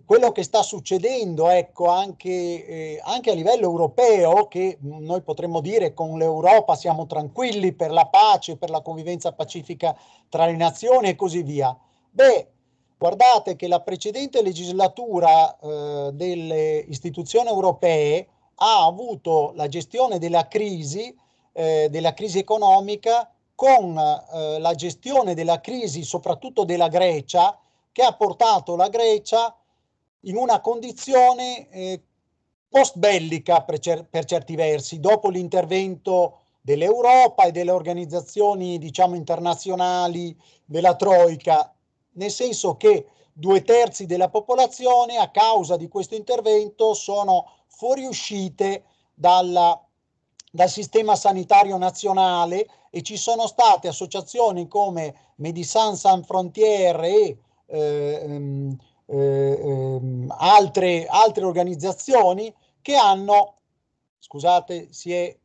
quello che sta succedendo ecco, anche, eh, anche, a livello europeo, che noi potremmo dire con l'Europa siamo tranquilli per la pace, per la convivenza pacifica tra le nazioni e così via. Beh, guardate che la precedente legislatura eh, delle istituzioni europee ha avuto la gestione della crisi, eh, della crisi economica con eh, la gestione della crisi soprattutto della Grecia, che ha portato la Grecia a in una condizione eh, post bellica per, cer- per, certi versi, dopo l'intervento dell'Europa e delle organizzazioni diciamo internazionali della Troica, nel senso che due terzi della popolazione a causa di questo intervento sono fuoriuscite dalla, dal sistema sanitario nazionale e ci sono state associazioni come Médecins Sans Frontières e eh, ehm, ehm, altre, altre organizzazioni che hanno, scusate, si è,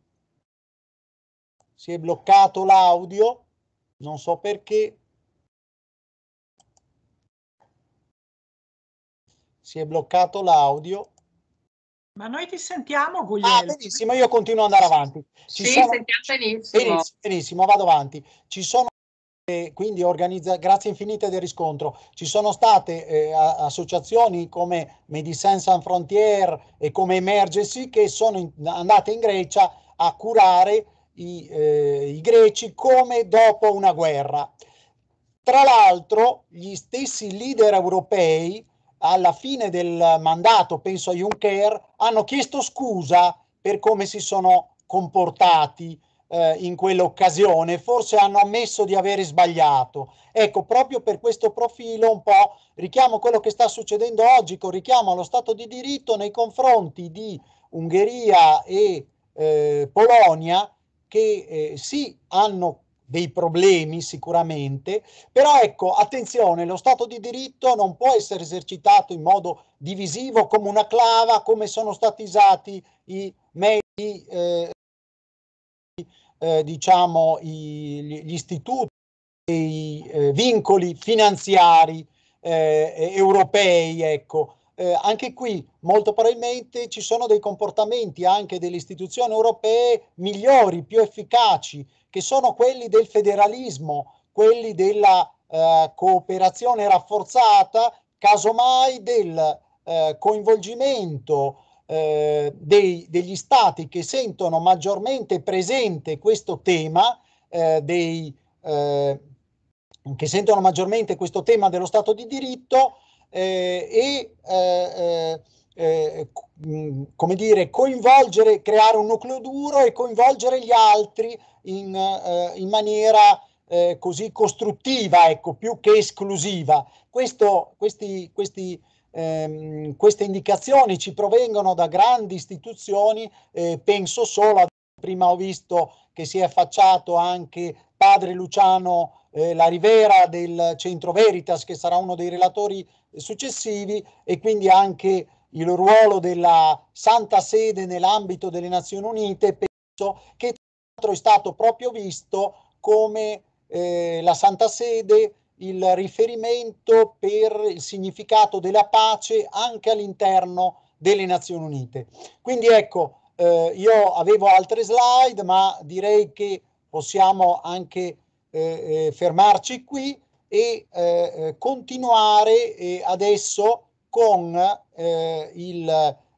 si è bloccato l'audio, non so perché, si è bloccato l'audio. Ma noi ti sentiamo, Guglielmo. Ah, benissimo, io continuo ad andare avanti. Ci sì, sono... sentiamo benissimo. benissimo. Benissimo, vado avanti. Ci sono e quindi organizza, grazie infinite del riscontro. Ci sono state eh, associazioni come Medicine Sans Frontier e come Emergency che sono in, andate in Grecia a curare i, eh, i greci come dopo una guerra. Tra l'altro gli stessi leader europei alla fine del mandato, penso a Juncker, hanno chiesto scusa per come si sono comportati eh, in quell'occasione, forse hanno ammesso di avere sbagliato. Ecco, proprio per questo profilo un po' richiamo quello che sta succedendo oggi con richiamo allo Stato di diritto nei confronti di Ungheria e eh, Polonia che eh, sì hanno dei problemi sicuramente, però ecco, attenzione, lo Stato di diritto non può essere esercitato in modo divisivo come una clava, come sono stati usati i mezzi eh, eh, diciamo, i, gli istituti e i eh, vincoli finanziari eh, europei. Ecco. Eh, anche qui molto probabilmente ci sono dei comportamenti anche delle istituzioni europee migliori, più efficaci, che sono quelli del federalismo, quelli della eh, cooperazione rafforzata, casomai del coinvolgimento eh, dei, degli stati che sentono maggiormente presente questo tema eh, dei, eh, che sentono maggiormente questo tema dello Stato di diritto eh, e eh, eh, mm, come dire, coinvolgere, creare un nucleo duro e coinvolgere gli altri in, in maniera così costruttiva, ecco, più che esclusiva. Questo, questi, questi ehm, queste indicazioni ci provengono da grandi istituzioni, eh, penso solo a prima ho visto che si è affacciato anche padre Luciano eh, La Rivera del Centro Veritas, che sarà uno dei relatori successivi, e quindi anche il ruolo della Santa Sede nell'ambito delle Nazioni Unite, penso che tra l'altro è stato proprio visto come eh, la Santa Sede il riferimento per il significato della pace anche all'interno delle Nazioni Unite. Quindi ecco, eh, io avevo altre slide, ma direi che possiamo anche eh, eh fermarci qui e eh, eh continuare adesso con eh, il,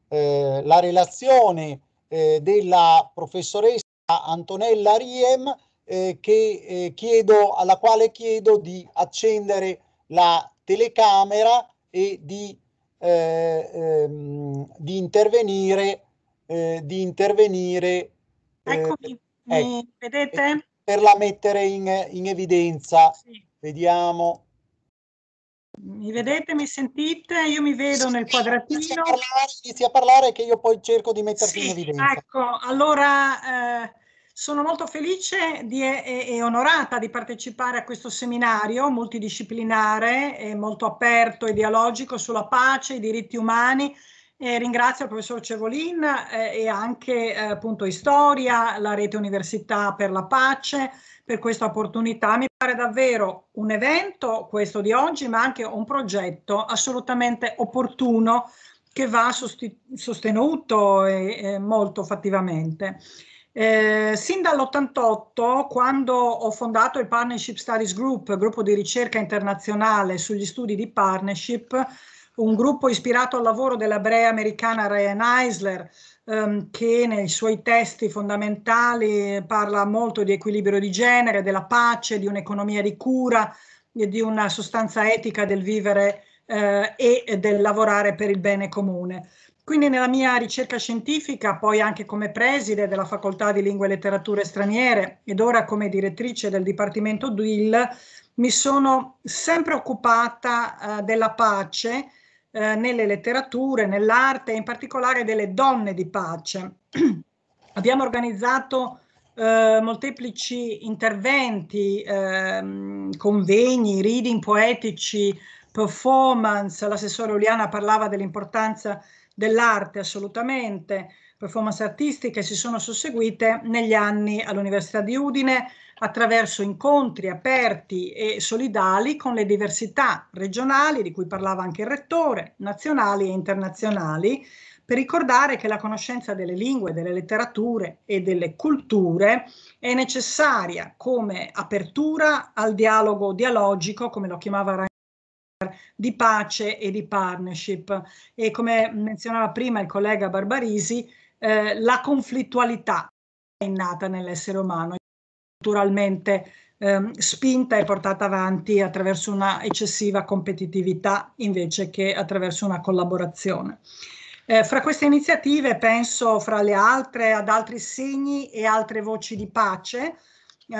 la relazione della professoressa Antonella Riem eh, che, eh, chiedo, alla quale chiedo di accendere la telecamera e di, eh, ehm, di intervenire, eh, di intervenire Eccomi, mi ecco. vedete? per la mettere in, in evidenza. Sì. Vediamo. Mi vedete, mi sentite? Io mi vedo nel quadratino. Inizia a, parlare, inizia a parlare che io poi cerco di metterti sì, in evidenza. Ecco, allora eh, sono molto felice di, e, e, onorata di partecipare a questo seminario multidisciplinare, e molto aperto e dialogico sulla pace, e i diritti umani. E ringrazio il professor Cevolin eh, e anche eh, appunto Istoria, la rete Università per la Pace per questa opportunità. Mi pare davvero un evento, questo di oggi, ma anche un progetto assolutamente opportuno che va sostenuto e, e molto fattivamente. Eh, sin dall'88, quando ho fondato il Partnership Studies Group, gruppo di ricerca internazionale sugli studi di partnership, un gruppo ispirato al lavoro della brea americana Ryan Eisler, ehm, che nei suoi testi fondamentali parla molto di equilibrio di genere, della pace, di un'economia di cura, di una sostanza etica del vivere eh, e del lavorare per il bene comune. Quindi nella mia ricerca scientifica, poi anche come preside della Facoltà di Lingue e Letterature Straniere ed ora come direttrice del Dipartimento DUIL, mi sono sempre occupata eh, della pace eh, nelle letterature, nell'arte e in particolare delle donne di pace. Abbiamo organizzato eh, molteplici interventi, ehm, convegni, reading poetici, performance, l'assessore Uliana parlava dell'importanza dell'arte assolutamente, performance artistiche si sono susseguite negli anni all'Università di Udine attraverso incontri aperti e solidali con le diversità regionali, di cui parlava anche il rettore, nazionali e internazionali, per ricordare che la conoscenza delle lingue, delle letterature e delle culture è necessaria come apertura al dialogo dialogico, come lo chiamava Rangel di pace e di partnership. E come menzionava prima il collega Barbarisi, eh, la conflittualità è innata nell'essere umano, culturalmente eh, spinta e portata avanti attraverso una eccessiva competitività invece che attraverso una collaborazione. Eh, fra queste iniziative penso, fra le altre, ad altri segni e altre voci di pace, eh,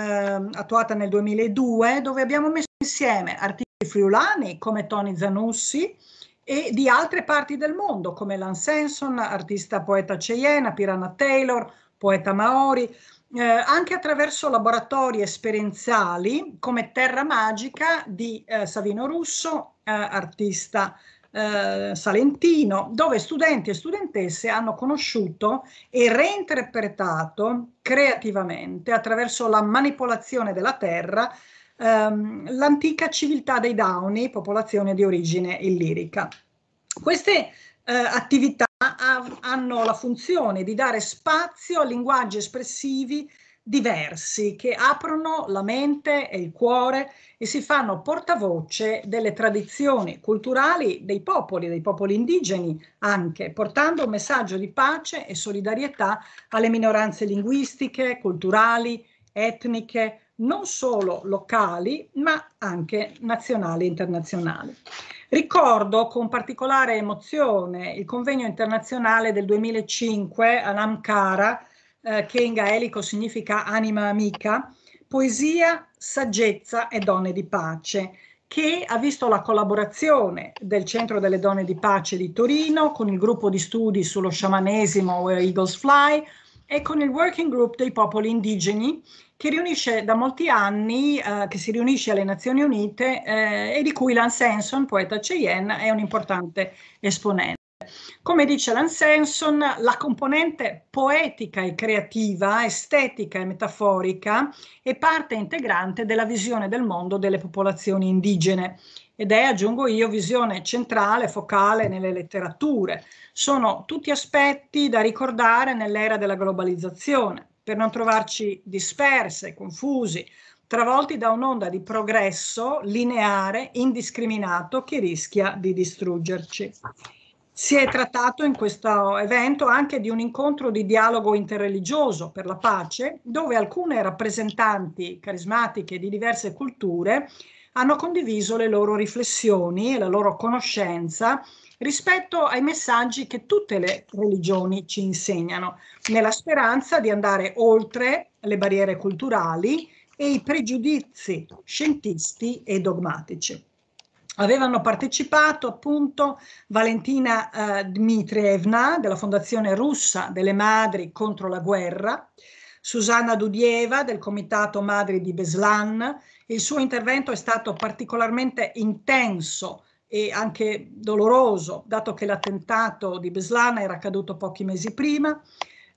attuata nel 2002, dove abbiamo messo insieme artisti friulani come Tony Zanussi e di altre parti del mondo come Lansenson, artista poeta ceiena, Pirana Taylor, poeta maori, eh, anche attraverso laboratori esperienziali come Terra Magica di eh, Savino Russo, eh, artista eh, salentino, dove studenti e studentesse hanno conosciuto e reinterpretato creativamente attraverso la manipolazione della terra ehm, l'antica civiltà dei Dauni, popolazione di origine illirica. Queste eh, attività ha, hanno la funzione di dare spazio a linguaggi espressivi diversi che aprono la mente e il cuore e si fanno portavoce delle tradizioni culturali dei popoli, dei popoli indigeni anche, portando un messaggio di pace e solidarietà alle minoranze linguistiche, culturali, etniche, non solo locali, ma anche nazionali e internazionali. Ricordo con particolare emozione il convegno internazionale del 2005 ad Ankara, eh, che in gaelico significa anima amica, poesia, saggezza e donne di pace, che ha visto la collaborazione del Centro delle Donne di Pace di Torino con il gruppo di studi sullo sciamanesimo Where Eagles Fly e con il Working Group dei Popoli Indigeni che riunisce da molti anni, eh, che si riunisce alle Nazioni Unite eh, e di cui Lance Hanson, poeta Cheyenne, è un importante esponente. Come dice Lansenson, la componente poetica e creativa, estetica e metaforica è parte integrante della visione del mondo delle popolazioni indigene ed è, aggiungo io, visione centrale, focale nelle letterature. Sono tutti aspetti da ricordare nell'era della globalizzazione, per non trovarci disperse, confusi, travolti da un'onda di progresso lineare, indiscriminato, che rischia di distruggerci. Si è trattato in questo evento anche di un incontro di dialogo interreligioso per la pace, dove alcune rappresentanti carismatiche di diverse culture hanno condiviso le loro riflessioni e la loro conoscenza rispetto ai messaggi che tutte le religioni ci insegnano, nella speranza di andare oltre le barriere culturali e i pregiudizi scientisti e dogmatici. Avevano partecipato appunto Valentina eh, Dmitrievna della Fondazione Russa delle Madri contro la guerra, Susanna Dudieva del Comitato Madri di Beslan. Il suo intervento è stato particolarmente intenso e anche doloroso, dato che l'attentato di Beslan era accaduto pochi mesi prima.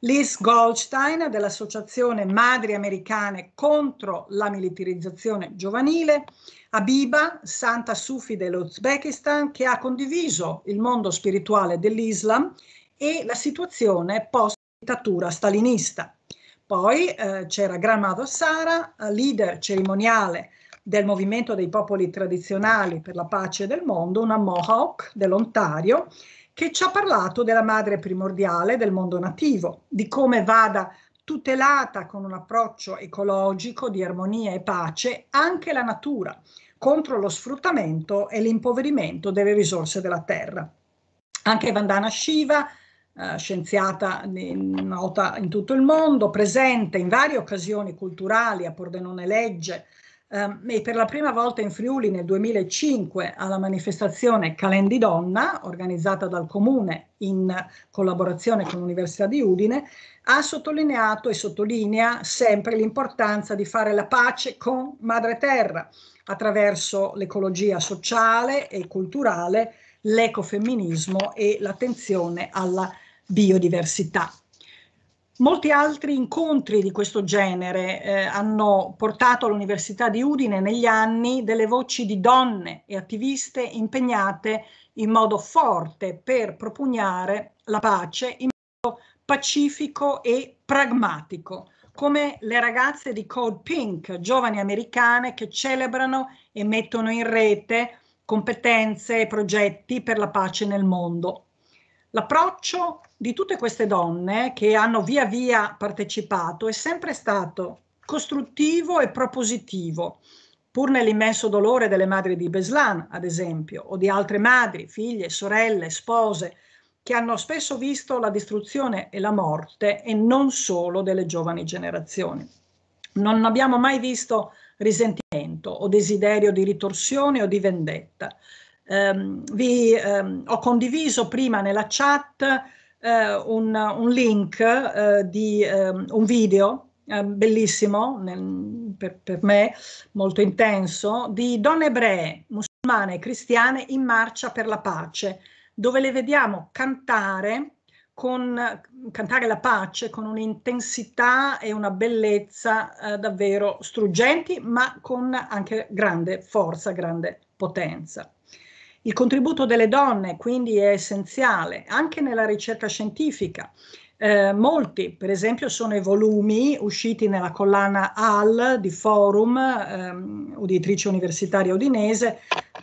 Liz Goldstein dell'Associazione Madri Americane contro la militarizzazione giovanile Abiba, santa sufi dell'Uzbekistan, che ha condiviso il mondo spirituale dell'Islam e la situazione post-dittatura stalinista. Poi eh, c'era Gramado Sara, leader cerimoniale del movimento dei popoli tradizionali per la pace del mondo, una Mohawk dell'Ontario, che ci ha parlato della madre primordiale del mondo nativo, di come vada tutelata con un approccio ecologico di armonia e pace anche la natura contro lo sfruttamento e l'impoverimento delle risorse della terra. Anche Vandana Shiva, eh, scienziata nota in tutto il mondo, presente in varie occasioni culturali a Pordenone Legge ehm, e per la prima volta in Friuli nel 2005 alla manifestazione Calendi Donna, organizzata dal comune in collaborazione con l'Università di Udine, ha sottolineato e sottolinea sempre l'importanza di fare la pace con Madre Terra attraverso l'ecologia sociale e culturale, l'ecofemminismo e l'attenzione alla biodiversità. Molti altri incontri di questo genere eh, hanno portato all'Università di Udine negli anni delle voci di donne e attiviste impegnate in modo forte per propugnare la pace in modo pacifico e pragmatico, come le ragazze di Code Pink, giovani americane che celebrano e mettono in rete competenze e progetti per la pace nel mondo. L'approccio di tutte queste donne che hanno via via partecipato è sempre stato costruttivo e propositivo, pur nell'immenso dolore delle madri di Beslan, ad esempio, o di altre madri, figlie, sorelle, spose, che hanno spesso visto la distruzione e la morte e non solo delle giovani generazioni. Non abbiamo mai visto risentimento o desiderio di ritorsione o di vendetta. Um, vi um, ho condiviso prima nella chat uh, un, un, link uh, di um, un video uh, bellissimo nel, per, per, me, molto intenso, di donne ebree, musulmane e cristiane in marcia per la pace dove le vediamo cantare, con, cantare la pace con un'intensità e una bellezza eh, davvero struggenti, ma con anche grande forza, grande potenza. Il contributo delle donne quindi è essenziale anche nella ricerca scientifica. Eh, molti, per esempio, sono i volumi usciti nella collana AL di Forum, ehm, uditrice universitaria udinese,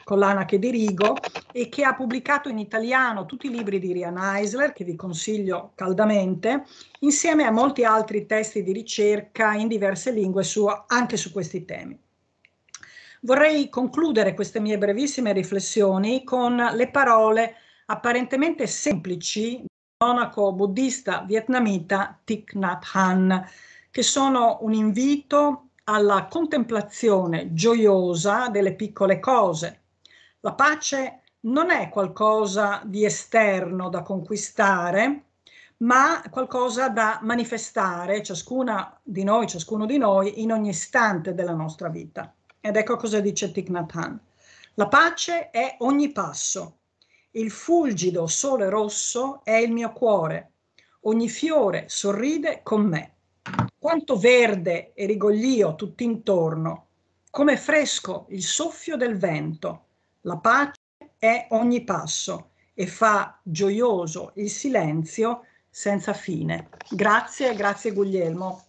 collana che dirigo e che ha pubblicato in italiano tutti i libri di Rian Eisler, che vi consiglio caldamente, insieme a molti altri testi di ricerca in diverse lingue su, anche su questi temi. Vorrei concludere queste mie brevissime riflessioni con le parole apparentemente semplici del monaco buddista vietnamita Thich Nhat Hanh, che sono un invito alla contemplazione gioiosa delle piccole cose, la pace non è qualcosa di esterno da conquistare, ma qualcosa da manifestare ciascuna di noi, ciascuno di noi, in ogni istante della nostra vita. Ed ecco cosa dice Thich Nhat Hanh. La pace è ogni passo. Il fulgido sole rosso è il mio cuore. Ogni fiore sorride con me. Quanto verde e rigoglio tutt'intorno, come fresco il soffio del vento. La pace è ogni passo e fa gioioso il silenzio senza fine. Grazie, grazie Guglielmo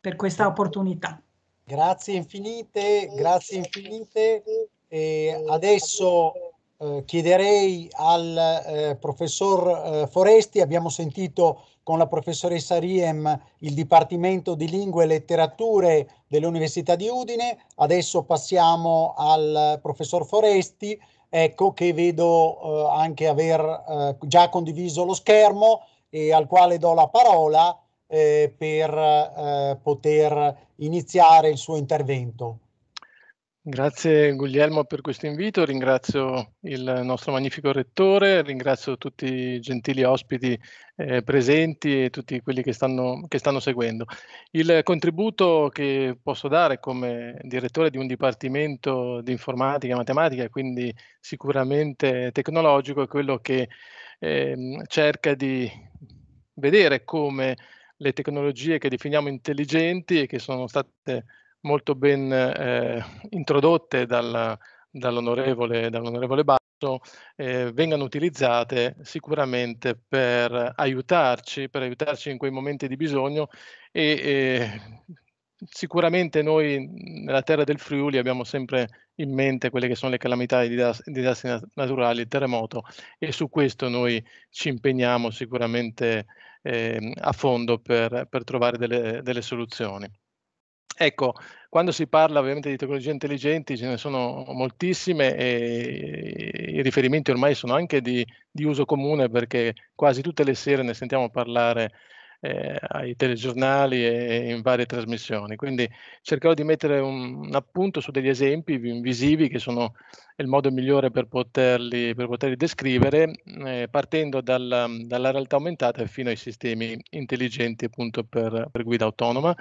per questa opportunità. Grazie infinite, grazie infinite. E adesso eh, chiederei al eh, professor eh, Foresti, abbiamo sentito con la professoressa Riem il Dipartimento di Lingue e Letterature dell'Università di Udine, adesso passiamo al professor Foresti, ecco che vedo eh, anche aver eh, già condiviso lo schermo e al quale do la parola per poter iniziare il suo intervento. Grazie Guglielmo per questo invito, ringrazio il nostro magnifico rettore, ringrazio tutti i gentili ospiti eh, presenti e tutti quelli che stanno, che stanno, seguendo. Il contributo che posso dare come direttore di un dipartimento di informatica e matematica, quindi sicuramente tecnologico, è quello che eh, cerca di vedere come le tecnologie che definiamo intelligenti e che sono state molto ben eh, introdotte dal, dall'onorevole, dall'onorevole Basso, eh, vengano utilizzate sicuramente per aiutarci, per aiutarci in quei momenti di bisogno e, e sicuramente noi nella terra del Friuli abbiamo sempre in mente quelle che sono le calamità e i disastri naturali, il terremoto e su questo noi ci impegniamo sicuramente eh, a fondo per, per trovare delle, delle soluzioni. Ecco, quando si parla ovviamente di tecnologie intelligenti ce ne sono moltissime e i riferimenti ormai sono anche di, di uso comune perché quasi tutte le sere ne sentiamo parlare eh, ai telegiornali e in varie trasmissioni. Quindi cercherò di mettere un, un appunto su degli esempi visivi che sono il modo migliore per poterli, per poterli descrivere, eh, partendo dal, dalla realtà aumentata fino ai sistemi intelligenti appunto per, per guida autonoma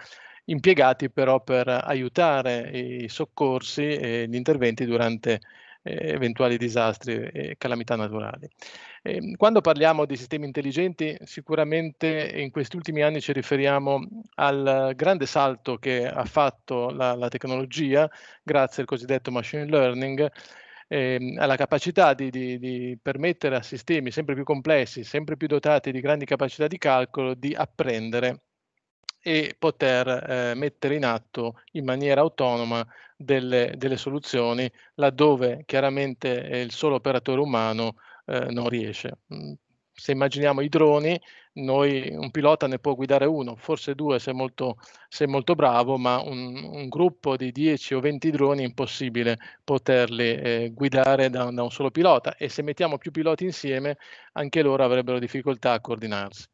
impiegati però per aiutare i soccorsi e gli interventi durante eh, eventuali disastri e calamità naturali. E, ehm, quando parliamo di sistemi intelligenti, sicuramente in questi ultimi anni ci riferiamo al grande salto che ha fatto la, la tecnologia grazie al cosiddetto machine learning eh, alla capacità di, di, di, permettere a sistemi sempre più complessi, sempre più dotati di grandi capacità di calcolo, di apprendere e poter eh, mettere in atto in maniera autonoma delle, delle soluzioni laddove chiaramente eh, il solo operatore umano eh, non riesce. Mm, se immaginiamo i droni, noi, un pilota ne può guidare uno, forse due se molto, se molto bravo, ma un, un, gruppo di 10 o 20 droni è impossibile poterli eh, guidare da, da un solo pilota e se mettiamo più piloti insieme anche loro avrebbero difficoltà a coordinarsi.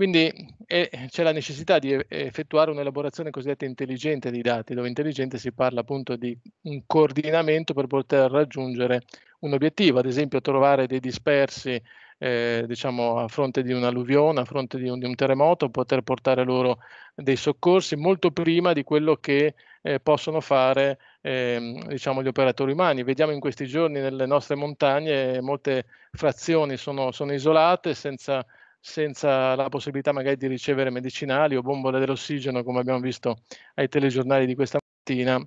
Quindi eh, c'è la necessità di eh, effettuare un'elaborazione cosiddetta intelligente dei dati, dove intelligente si parla appunto di un coordinamento per poter raggiungere un obiettivo, ad esempio trovare dei dispersi eh, diciamo, a fronte di un'alluvione, a fronte di un, di un, terremoto, poter portare loro dei soccorsi molto prima di quello che eh, possono fare eh, diciamo, gli operatori umani. Vediamo in questi giorni nelle nostre montagne molte frazioni sono, sono isolate senza senza la possibilità magari di ricevere medicinali o bombole dell'ossigeno, come abbiamo visto ai telegiornali di questa mattina,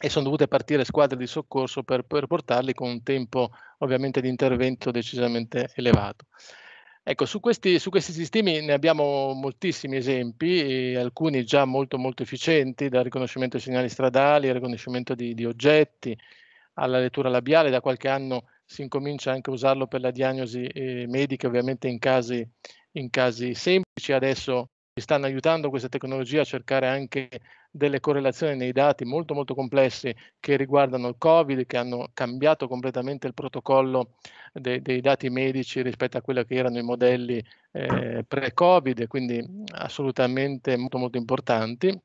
e sono dovute partire squadre di soccorso per, per portarli con un tempo ovviamente di intervento decisamente elevato. Ecco, su questi, su questi, sistemi ne abbiamo moltissimi esempi, alcuni già molto molto efficienti, dal riconoscimento dei segnali stradali al riconoscimento di, di oggetti, alla lettura labiale, da qualche anno si incomincia anche a usarlo per la diagnosi eh, medica, ovviamente in casi, in casi semplici. Adesso ci stanno aiutando queste tecnologie a cercare anche delle correlazioni nei dati molto molto complessi che riguardano il Covid, che hanno cambiato completamente il protocollo de dei dati medici rispetto a quelli che erano i modelli eh, pre-Covid, quindi assolutamente molto molto importanti,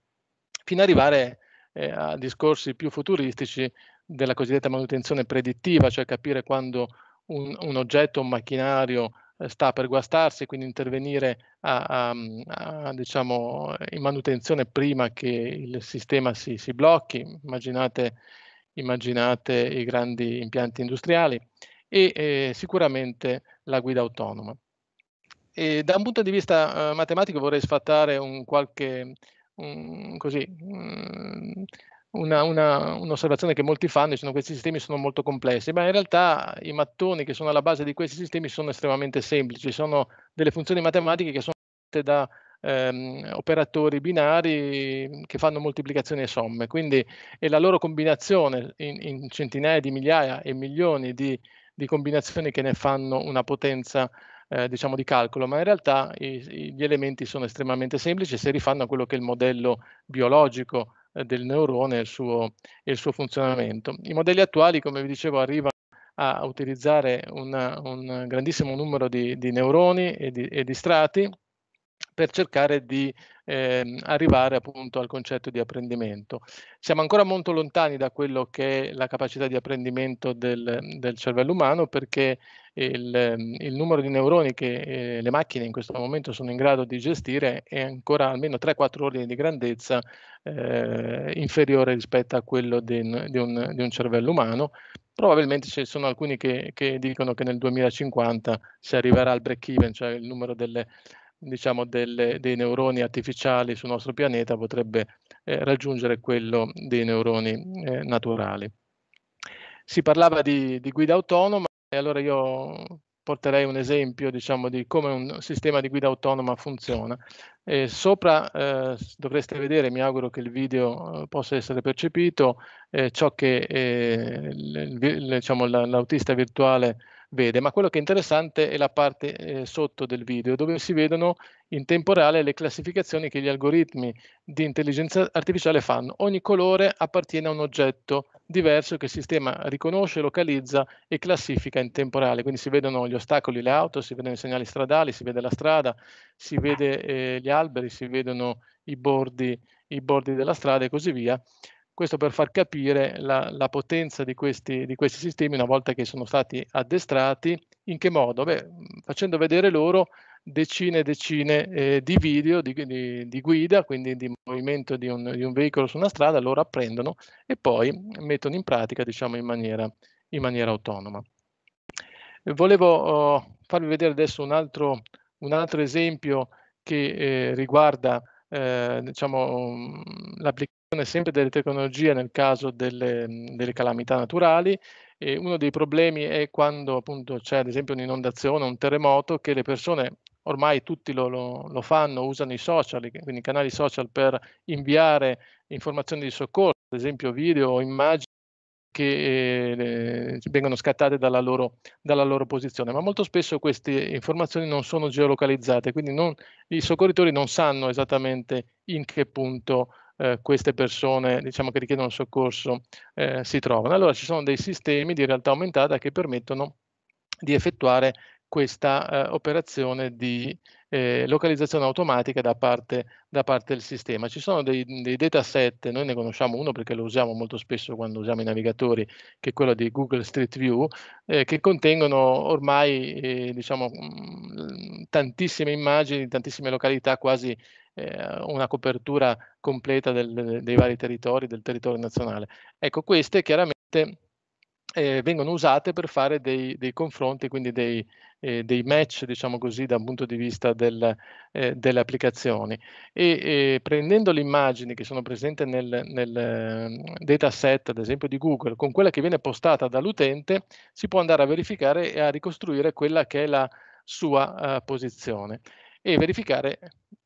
fino ad arrivare eh, a discorsi più futuristici della cosiddetta manutenzione predittiva, cioè capire quando un, un oggetto, un macchinario eh, sta per guastarsi, quindi intervenire a, a, a, diciamo, in manutenzione prima che il sistema si, si blocchi, immaginate, immaginate, i grandi impianti industriali e eh, sicuramente la guida autonoma. E da un punto di vista eh, matematico vorrei sfatare un qualche, un, così, mm, una, una, un'osservazione che molti fanno, dicendo che questi sistemi sono molto complessi, ma in realtà i mattoni che sono alla base di questi sistemi sono estremamente semplici, sono delle funzioni matematiche che sono fatte da ehm, operatori binari mhmm, che fanno moltiplicazioni e somme, quindi è la loro combinazione in, in centinaia di migliaia e milioni di, di, combinazioni che ne fanno una potenza eh, diciamo di calcolo, ma in realtà i, i, gli elementi sono estremamente semplici e si rifanno a quello che è il modello biologico eh, del neurone e il suo, il suo funzionamento. I modelli attuali, come vi dicevo, arrivano a utilizzare una, un grandissimo numero di, di neuroni e di, e di strati, per cercare di eh, arrivare appunto al concetto di apprendimento. Siamo ancora molto lontani da quello che è la capacità di apprendimento del, del cervello umano perché il, il, numero di neuroni che eh, le macchine in questo momento sono in grado di gestire è ancora almeno 3-4 ordini di grandezza eh, inferiore rispetto a quello di, di, un, di un cervello umano probabilmente ci sono alcuni che, che, dicono che nel 2050 si arriverà al break even, cioè il numero delle, diciamo, delle, dei neuroni artificiali sul nostro pianeta potrebbe eh, raggiungere quello dei neuroni eh, naturali. Si parlava di, di, guida autonoma e allora io porterei un esempio diciamo, di come un sistema di guida autonoma funziona. E sopra eh, dovreste vedere, mi auguro che il video eh, possa essere percepito, eh, ciò che eh, diciamo, l'autista diciamo, virtuale vede, ma quello che è interessante è la parte eh, sotto del video, dove si vedono in tempo reale le classificazioni che gli algoritmi di intelligenza artificiale fanno. Ogni colore appartiene a un oggetto diverso che il sistema riconosce, localizza e classifica in tempo reale. Quindi si vedono gli ostacoli, le auto, si vedono i segnali stradali, si vede la strada, si vede eh, gli alberi, si vedono i bordi, i bordi della strada e così via. Questo per far capire la, la potenza di questi, di questi, sistemi una volta che sono stati addestrati. In che modo? Beh, facendo vedere loro decine e decine eh, di video di, di, di, guida, quindi di movimento di un, di un, veicolo su una strada, loro apprendono e poi mettono in pratica diciamo, in, maniera, in maniera autonoma. Volevo oh, farvi vedere adesso un altro, un altro esempio che eh, riguarda eh, diciamo, l'applicazione sempre delle tecnologie nel caso delle, delle calamità naturali. E uno dei problemi è quando appunto c'è ad esempio un'inondazione, un terremoto, che le persone ormai tutti lo, lo, lo fanno, usano i social, quindi i canali social per inviare informazioni di soccorso, ad esempio video o immagini che eh, vengono scattate dalla loro, dalla loro, posizione, ma molto spesso queste informazioni non sono geolocalizzate, quindi non, i soccorritori non sanno esattamente in che punto eh, queste persone diciamo, che richiedono soccorso eh, si trovano. Allora ci sono dei sistemi di realtà aumentata che permettono di effettuare questa eh, operazione di eh, localizzazione automatica da parte, da parte, del sistema. Ci sono dei, dei, dataset, noi ne conosciamo uno perché lo usiamo molto spesso quando usiamo i navigatori, che è quello di Google Street View, eh, che contengono ormai eh, diciamo, mm, tantissime immagini, tantissime località quasi eh, una copertura completa del, dei vari territori, del territorio nazionale. Ecco, queste chiaramente eh, vengono usate per fare dei, dei confronti, quindi dei, eh, dei, match, diciamo così, da un punto di vista del, eh, delle applicazioni. E prendendo le immagini che sono presenti nel, nel ehm, dataset, ad esempio di Google, con quella che viene postata dall'utente, si può andare a verificare e a ricostruire quella che è la sua uh, posizione e verificare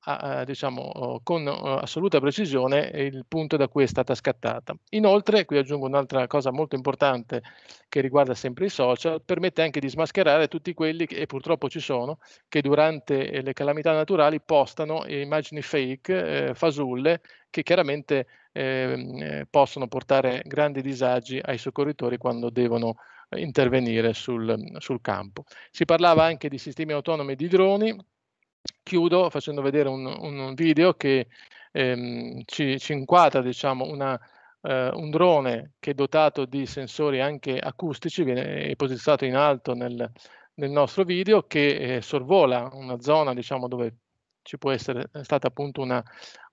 a, eh, diciamo, oh, con oh, assoluta precisione il punto da cui è stata scattata. Inoltre, qui aggiungo un'altra cosa molto importante che riguarda sempre i social, permette anche di smascherare tutti quelli che, e purtroppo ci sono, che durante eh, le calamità naturali postano immagini fake, eh, fasulle, che chiaramente ehm, eh, possono portare grandi disagi ai soccorritori quando devono intervenire sul, sul campo. Si parlava anche di sistemi autonomi di droni, chiudo facendo vedere un, un video che ehm, ci, ci, inquadra diciamo, una, eh, un drone che è dotato di sensori anche acustici, viene posizionato in alto nel, nel nostro video, che eh, sorvola una zona diciamo, dove ci può essere eh, stata appunto una,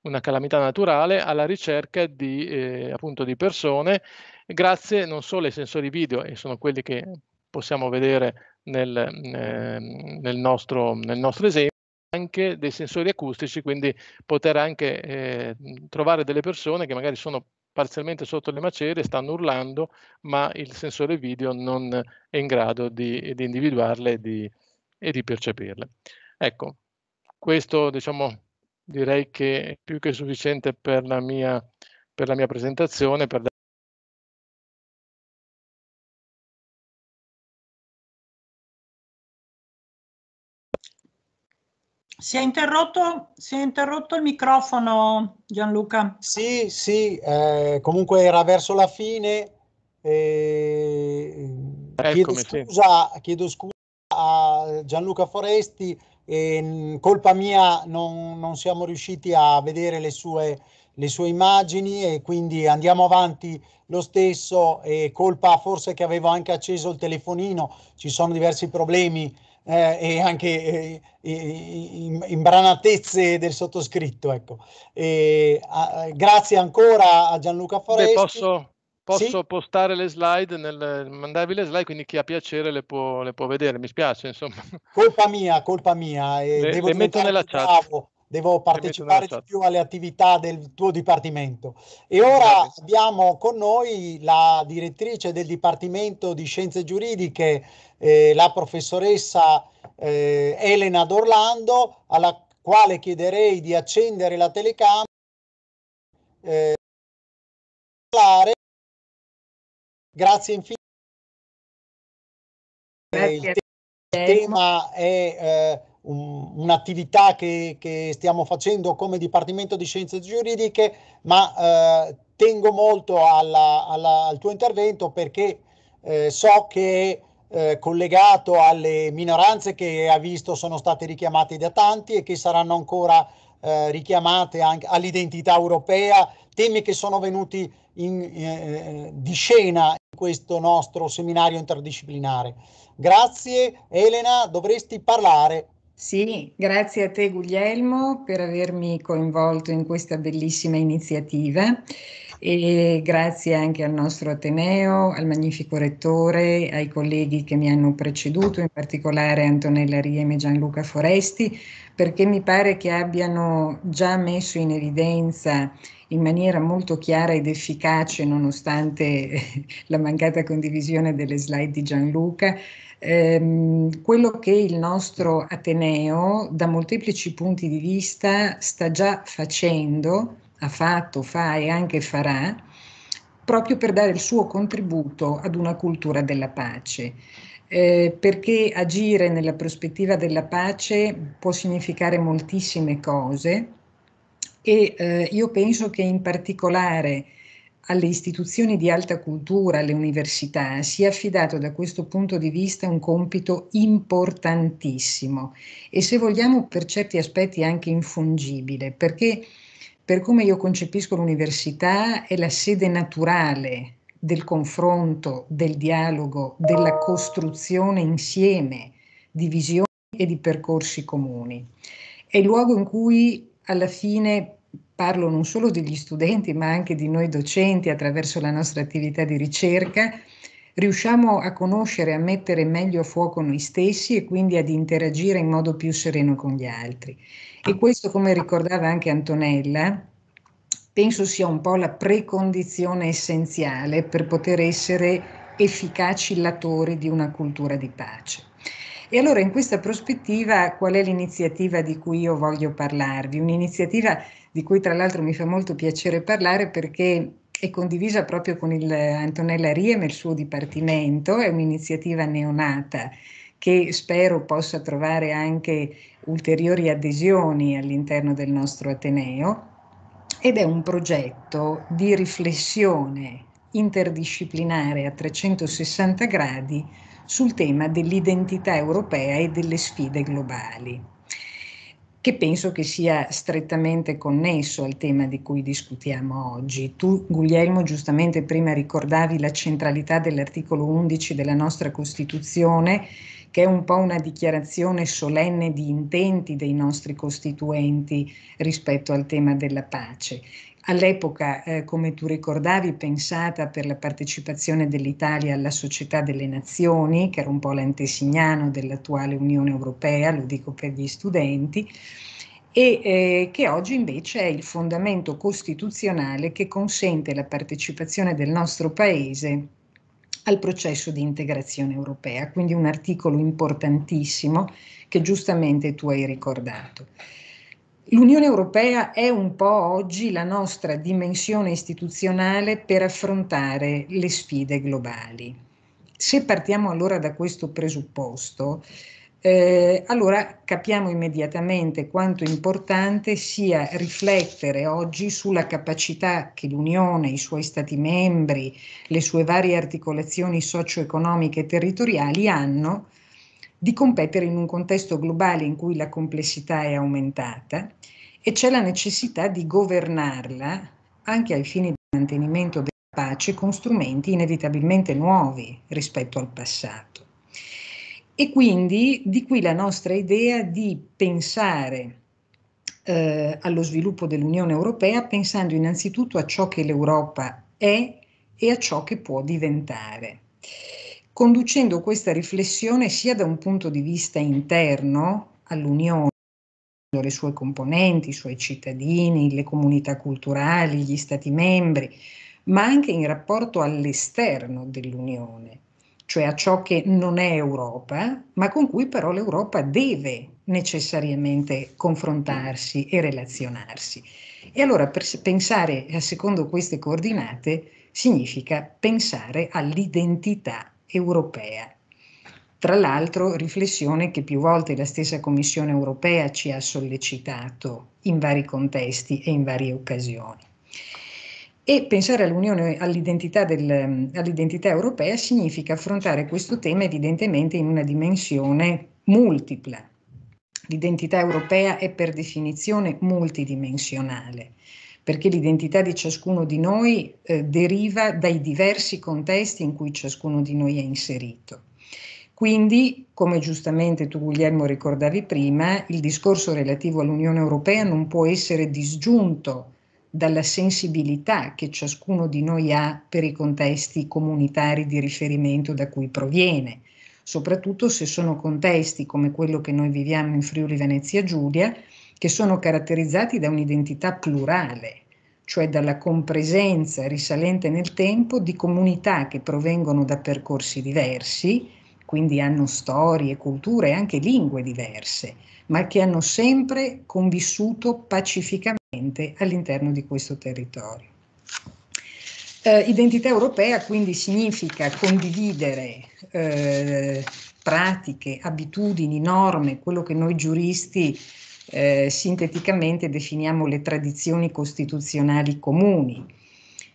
una calamità naturale alla ricerca di, eh, appunto di persone grazie non solo ai sensori video e sono quelli che possiamo vedere nel, ehm, nel, nostro, nel nostro esempio anche dei sensori acustici, quindi poter anche eh, trovare delle persone che magari sono parzialmente sotto le macerie, stanno urlando, ma il sensore video non è in grado di, di individuarle e di, e di, percepirle. Ecco, questo diciamo, direi che è più che sufficiente per la mia, per la mia presentazione, per Si è, interrotto, si è interrotto, il microfono, Gianluca. Sì, sì, eh, comunque era verso la fine. Eh, chiedo, scusa, chiedo, scusa, a Gianluca Foresti, eh, colpa mia non, non, siamo riusciti a vedere le sue, le sue immagini e quindi andiamo avanti lo stesso. E colpa forse che avevo anche acceso il telefonino, ci sono diversi problemi eh, e anche eh, imbranatezze del sottoscritto. Ecco. E, a, grazie ancora a Gianluca Foresti. Beh, posso, posso sì? postare le slide, nel, mandarvi le slide, quindi chi ha piacere le può, le può vedere, mi spiace insomma. Colpa mia, colpa mia. E le, devo le metto nella chat. Bravo devo partecipare più alle attività del tuo dipartimento. E ora abbiamo con noi la direttrice del Dipartimento di Scienze Giuridiche, eh, la professoressa eh, Elena D'Orlando, alla quale chiederei di accendere la telecamera. Eh, grazie infine. Grazie. Il tema è eh, un'attività che, che, stiamo facendo come Dipartimento di Scienze Giuridiche, ma eh, tengo molto alla, alla, al tuo intervento perché eh, so che eh, collegato alle minoranze che ha visto sono state richiamate da tanti e che saranno ancora eh, richiamate anche all'identità europea, temi che sono venuti in, eh, di scena in questo nostro seminario interdisciplinare. Grazie Elena, dovresti parlare sì, grazie a te Guglielmo per avermi coinvolto in questa bellissima iniziativa e grazie anche al nostro Ateneo, al magnifico rettore, ai colleghi che mi hanno preceduto, in particolare Antonella Riem e Gianluca Foresti, perché mi pare che abbiano già messo in evidenza in maniera molto chiara ed efficace, nonostante la mancata condivisione delle slide di Gianluca, ehm, quello che il nostro Ateneo da molteplici punti di vista sta già facendo ha fatto, fa e anche farà, proprio per dare il suo contributo ad una cultura della pace. Eh, perché agire nella prospettiva della pace può significare moltissime cose e eh, io penso che in particolare alle istituzioni di alta cultura, alle università, sia affidato da questo punto di vista un compito importantissimo e se vogliamo per certi aspetti anche infungibile, perché per come io concepisco l'università, è la sede naturale del confronto, del dialogo, della costruzione insieme di visioni e di percorsi comuni. È il luogo in cui alla fine parlo non solo degli studenti, ma anche di noi docenti attraverso la nostra attività di ricerca, riusciamo a conoscere, a mettere meglio a fuoco noi stessi e quindi ad interagire in modo più sereno con gli altri. E questo, come ricordava anche Antonella, penso sia un po' la precondizione essenziale per poter essere efficaci latori di una cultura di pace. E allora in questa prospettiva qual è l'iniziativa di cui io voglio parlarvi? Un'iniziativa di cui tra l'altro mi fa molto piacere parlare perché è condivisa proprio con il Antonella Riem e il suo dipartimento, è un'iniziativa neonata che spero possa trovare anche ulteriori adesioni all'interno del nostro Ateneo ed è un progetto di riflessione interdisciplinare a 360 gradi sul tema dell'identità europea e delle sfide globali che penso che sia strettamente connesso al tema di cui discutiamo oggi. Tu, Guglielmo, giustamente prima ricordavi la centralità dell'articolo 11 della nostra Costituzione, che è un po' una dichiarazione solenne di intenti dei nostri costituenti rispetto al tema della pace all'epoca, eh, come tu ricordavi, pensata per la partecipazione dell'Italia alla Società delle Nazioni, che era un po' l'antesignano dell'attuale Unione Europea, lo dico per gli studenti, e eh, che oggi invece è il fondamento costituzionale che consente la partecipazione del nostro Paese al processo di integrazione europea, quindi un articolo importantissimo che giustamente tu hai ricordato. L'Unione Europea è un po' oggi la nostra dimensione istituzionale per affrontare le sfide globali. Se partiamo allora da questo presupposto, eh, allora capiamo immediatamente quanto importante sia riflettere oggi sulla capacità che l'Unione, i suoi Stati membri, le sue varie articolazioni socio-economiche e territoriali hanno di competere in un contesto globale in cui la complessità è aumentata e c'è la necessità di governarla anche ai fini del mantenimento della pace con strumenti inevitabilmente nuovi rispetto al passato. E quindi di qui la nostra idea di pensare eh, allo sviluppo dell'Unione Europea pensando innanzitutto a ciò che l'Europa è e a ciò che può diventare conducendo questa riflessione sia da un punto di vista interno all'Unione, le sue componenti, i suoi cittadini, le comunità culturali, gli Stati membri, ma anche in rapporto all'esterno dell'Unione, cioè a ciò che non è Europa, ma con cui però l'Europa deve necessariamente confrontarsi e relazionarsi. E allora pensare a secondo queste coordinate significa pensare all'identità europea. Tra l'altro riflessione che più volte la stessa Commissione europea ci ha sollecitato in vari contesti e in varie occasioni. E pensare all'Unione, all'identità, del, all'identità europea significa affrontare questo tema evidentemente in una dimensione multipla. L'identità europea è per definizione multidimensionale perché l'identità di ciascuno di noi eh, deriva dai diversi contesti in cui ciascuno di noi è inserito. Quindi, come giustamente tu Guglielmo ricordavi prima, il discorso relativo all'Unione Europea non può essere disgiunto dalla sensibilità che ciascuno di noi ha per i contesti comunitari di riferimento da cui proviene, soprattutto se sono contesti come quello che noi viviamo in Friuli Venezia Giulia, che sono caratterizzati da un'identità plurale, cioè dalla compresenza risalente nel tempo di comunità che provengono da percorsi diversi, quindi hanno storie, culture e anche lingue diverse, ma che hanno sempre convissuto pacificamente all'interno di questo territorio. Eh, identità europea quindi significa condividere eh, pratiche, abitudini, norme, quello che noi giuristi eh, sinteticamente definiamo le tradizioni costituzionali comuni,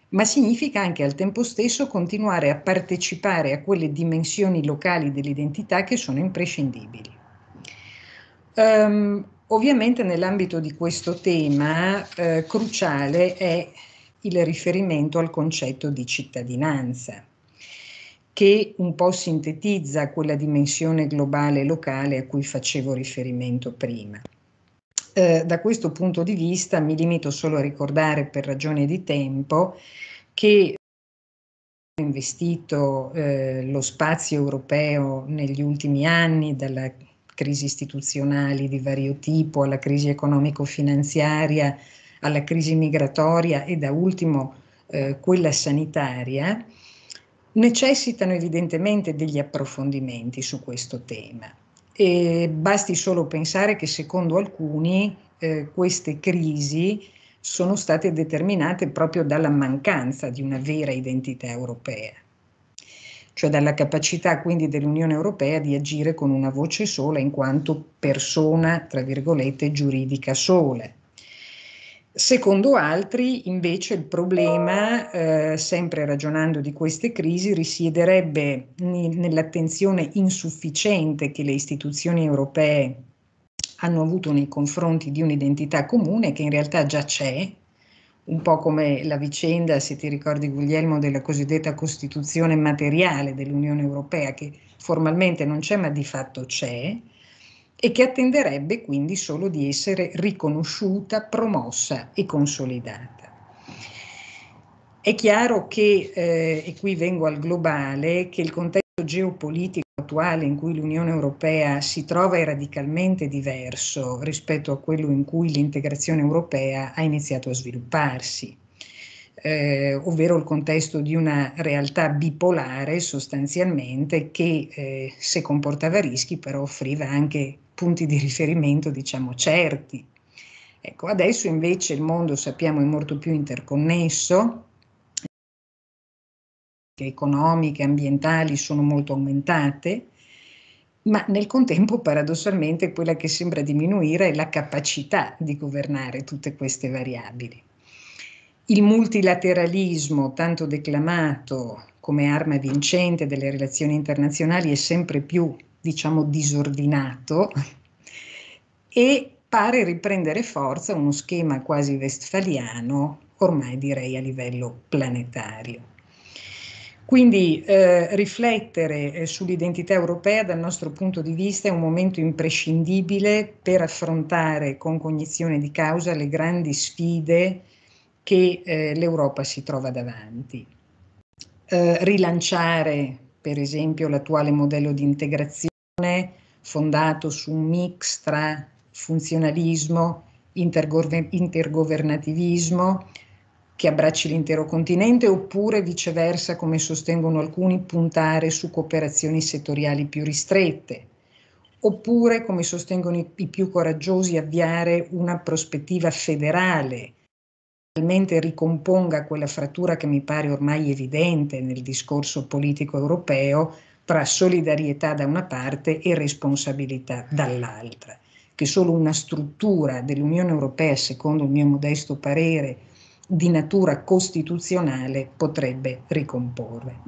ma significa anche al tempo stesso continuare a partecipare a quelle dimensioni locali dell'identità che sono imprescindibili. Um, ovviamente nell'ambito di questo tema eh, cruciale è il riferimento al concetto di cittadinanza che un po' sintetizza quella dimensione globale e locale a cui facevo riferimento prima. Eh, da questo punto di vista mi limito solo a ricordare per ragione di tempo che abbiamo investito eh, lo spazio europeo negli ultimi anni, dalla crisi istituzionali di vario tipo alla crisi economico-finanziaria, alla crisi migratoria e da ultimo eh, quella sanitaria, necessitano evidentemente degli approfondimenti su questo tema. E basti solo pensare che secondo alcuni eh, queste crisi sono state determinate proprio dalla mancanza di una vera identità europea, cioè dalla capacità quindi dell'Unione Europea di agire con una voce sola in quanto persona, tra virgolette, giuridica sola Secondo altri, invece, il problema, eh, sempre ragionando di queste crisi, risiederebbe nell'attenzione insufficiente che le istituzioni europee hanno avuto nei confronti di un'identità comune che in realtà già c'è, un po' come la vicenda, se ti ricordi Guglielmo, della cosiddetta Costituzione materiale dell'Unione Europea, che formalmente non c'è ma di fatto c'è, e che attenderebbe quindi solo di essere riconosciuta, promossa e consolidata. È chiaro che, eh, e qui vengo al globale, che il contesto geopolitico attuale in cui l'Unione Europea si trova è radicalmente diverso rispetto a quello in cui l'integrazione europea ha iniziato a svilupparsi. Eh, ovvero il contesto di una realtà bipolare sostanzialmente che eh, se comportava rischi però offriva anche punti di riferimento diciamo certi. Ecco, adesso invece il mondo sappiamo è molto più interconnesso, che economiche, ambientali sono molto aumentate, ma nel contempo paradossalmente quella che sembra diminuire è la capacità di governare tutte queste variabili. Il multilateralismo, tanto declamato come arma vincente delle relazioni internazionali, è sempre più diciamo disordinato e pare riprendere forza uno schema quasi westfaliano, ormai direi a livello planetario. Quindi eh, riflettere eh, sull'identità europea dal nostro punto di vista è un momento imprescindibile per affrontare con cognizione di causa le grandi sfide che eh, l'Europa si trova davanti. Eh, rilanciare per esempio l'attuale modello di integrazione fondato su un mix tra funzionalismo, intergovern- intergovernativismo, che abbracci l'intero continente, oppure viceversa, come sostengono alcuni, puntare su cooperazioni settoriali più ristrette, oppure, come sostengono i, i più coraggiosi, avviare una prospettiva federale realmente ricomponga quella frattura che mi pare ormai evidente nel discorso politico europeo, tra solidarietà da una parte e responsabilità dall'altra, che solo una struttura dell'Unione Europea, secondo il mio modesto parere, di natura costituzionale potrebbe ricomporre.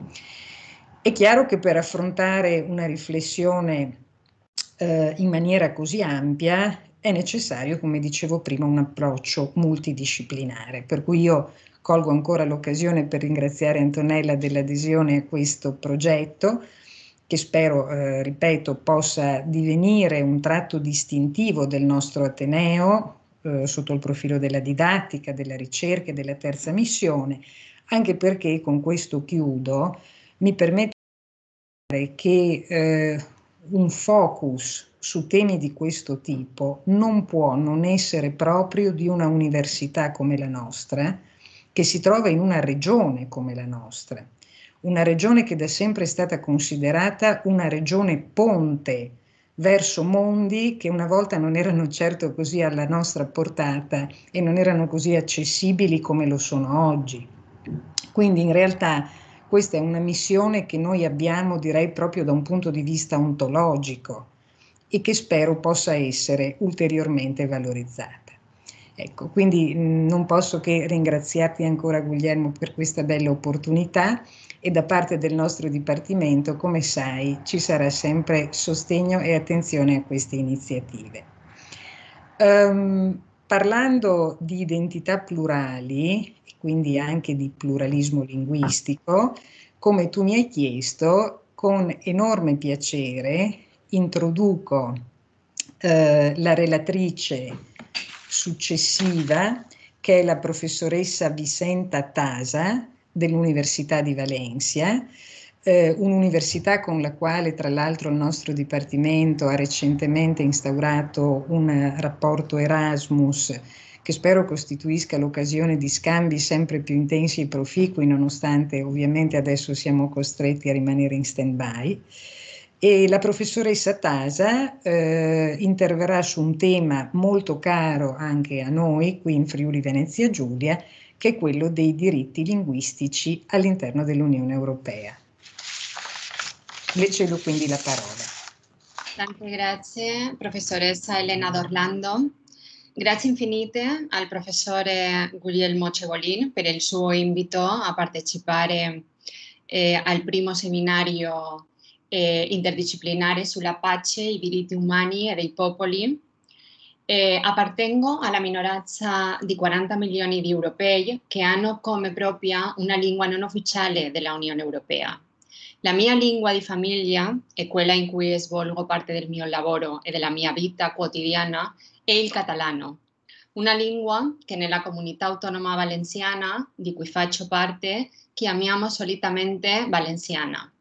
È chiaro che per affrontare una riflessione eh, in maniera così ampia è necessario, come dicevo prima, un approccio multidisciplinare, per cui io colgo ancora l'occasione per ringraziare Antonella dell'adesione a questo progetto, che spero, eh, ripeto, possa divenire un tratto distintivo del nostro Ateneo eh, sotto il profilo della didattica, della ricerca e della terza missione, anche perché con questo chiudo, mi permetto di dire che eh, un focus su temi di questo tipo non può non essere proprio di una università come la nostra, che si trova in una regione come la nostra una regione che da sempre è stata considerata una regione ponte verso mondi che una volta non erano certo così alla nostra portata e non erano così accessibili come lo sono oggi. Quindi in realtà questa è una missione che noi abbiamo, direi proprio da un punto di vista ontologico e che spero possa essere ulteriormente valorizzata. Ecco, quindi mm, non posso che ringraziarti ancora Guglielmo per questa bella opportunità e da parte del nostro Dipartimento, come sai, ci sarà sempre sostegno e attenzione a queste iniziative. Um, parlando di identità plurali, quindi anche di pluralismo linguistico, come tu mi hai chiesto, con enorme piacere introduco eh, la relatrice successiva, che è la professoressa Vicenta Tasa, dell'Università di Valencia, eh, un'università con la quale tra l'altro il nostro Dipartimento ha recentemente instaurato un rapporto Erasmus che spero costituisca l'occasione di scambi sempre più intensi e proficui, nonostante ovviamente adesso siamo costretti a rimanere in stand-by. E la professoressa Tasa eh, interverrà su un tema molto caro anche a noi qui in Friuli Venezia Giulia, che è quello dei diritti linguistici all'interno dell'Unione Europea. Le cedo quindi la parola. Tante grazie, professoressa Elena D'Orlando. Grazie infinite al professore Guglielmo Cebolin per il suo invito a partecipare eh, al primo seminario eh, interdisciplinare sulla pace, i diritti umani e dei popoli Eh, a la minoranza de 40 millones di europeos que hanno come propia una no non de la Unión Europea. La mia lengua di familia, escuela en in cui parte del mio lavoro e la mia vita cotidiana, es el catalano, una lengua que en la Comunidad Autónoma valenciana, di cui faccio parte, chiamiamo solitamente valenciana.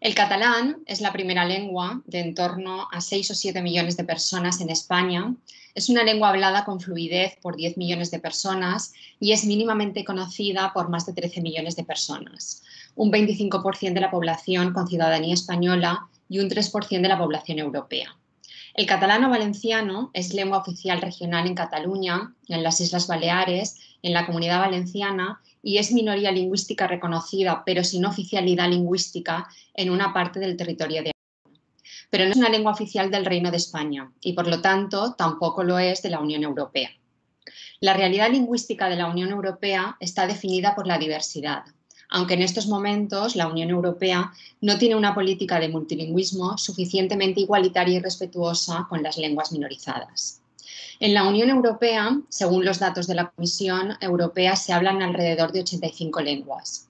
El catalán es la primera lengua de en torno a 6 o 7 millones de personas en España. Es una lengua hablada con fluidez por 10 millones de personas y es mínimamente conocida por más de 13 millones de personas, un 25% de la población con ciudadanía española y un 3% de la población europea. El catalano valenciano es lengua oficial regional en Cataluña, en las Islas Baleares, en la Comunidad Valenciana y es minoría lingüística reconocida, pero sin oficialidad lingüística en una parte del territorio de pero no es una lengua oficial del Reino de España y por lo tanto tampoco lo es de la Unión Europea. La realidad lingüística de la Unión Europea está definida por la diversidad, aunque en estos momentos la Unión Europea no tiene una política de multilingüismo suficientemente igualitaria y respetuosa con las lenguas minorizadas. En la Unión Europea, según los datos de la Comisión Europea, se hablan alrededor de 85 lenguas.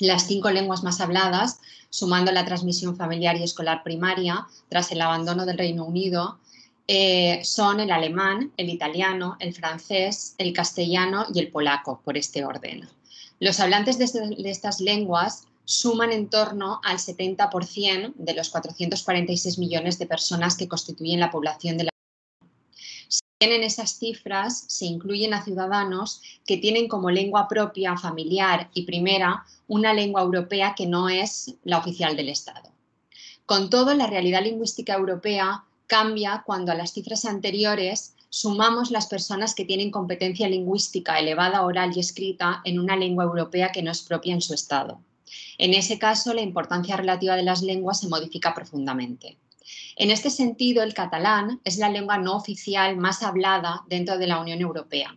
Las cinco lenguas más habladas, sumando la transmisión familiar y escolar primaria tras el abandono del Reino Unido, eh, son el alemán, el italiano, el francés, el castellano y el polaco, por este orden. Los hablantes de, estas lenguas suman en torno al 70% de los 446 millones de personas que constituyen la población de la tienen esas cifras se incluyen a ciudadanos que tienen como lengua propia, familiar y primera una lengua europea que no es la oficial del Estado. Con todo, la realidad lingüística europea cambia cuando a las cifras anteriores sumamos las personas que tienen competencia lingüística elevada oral y escrita en una lengua europea que no es propia en su Estado. En ese caso, la importancia relativa de las lenguas se modifica profundamente. En este sentido, el catalán es la lengua no oficial más hablada dentro de la Unión Europea.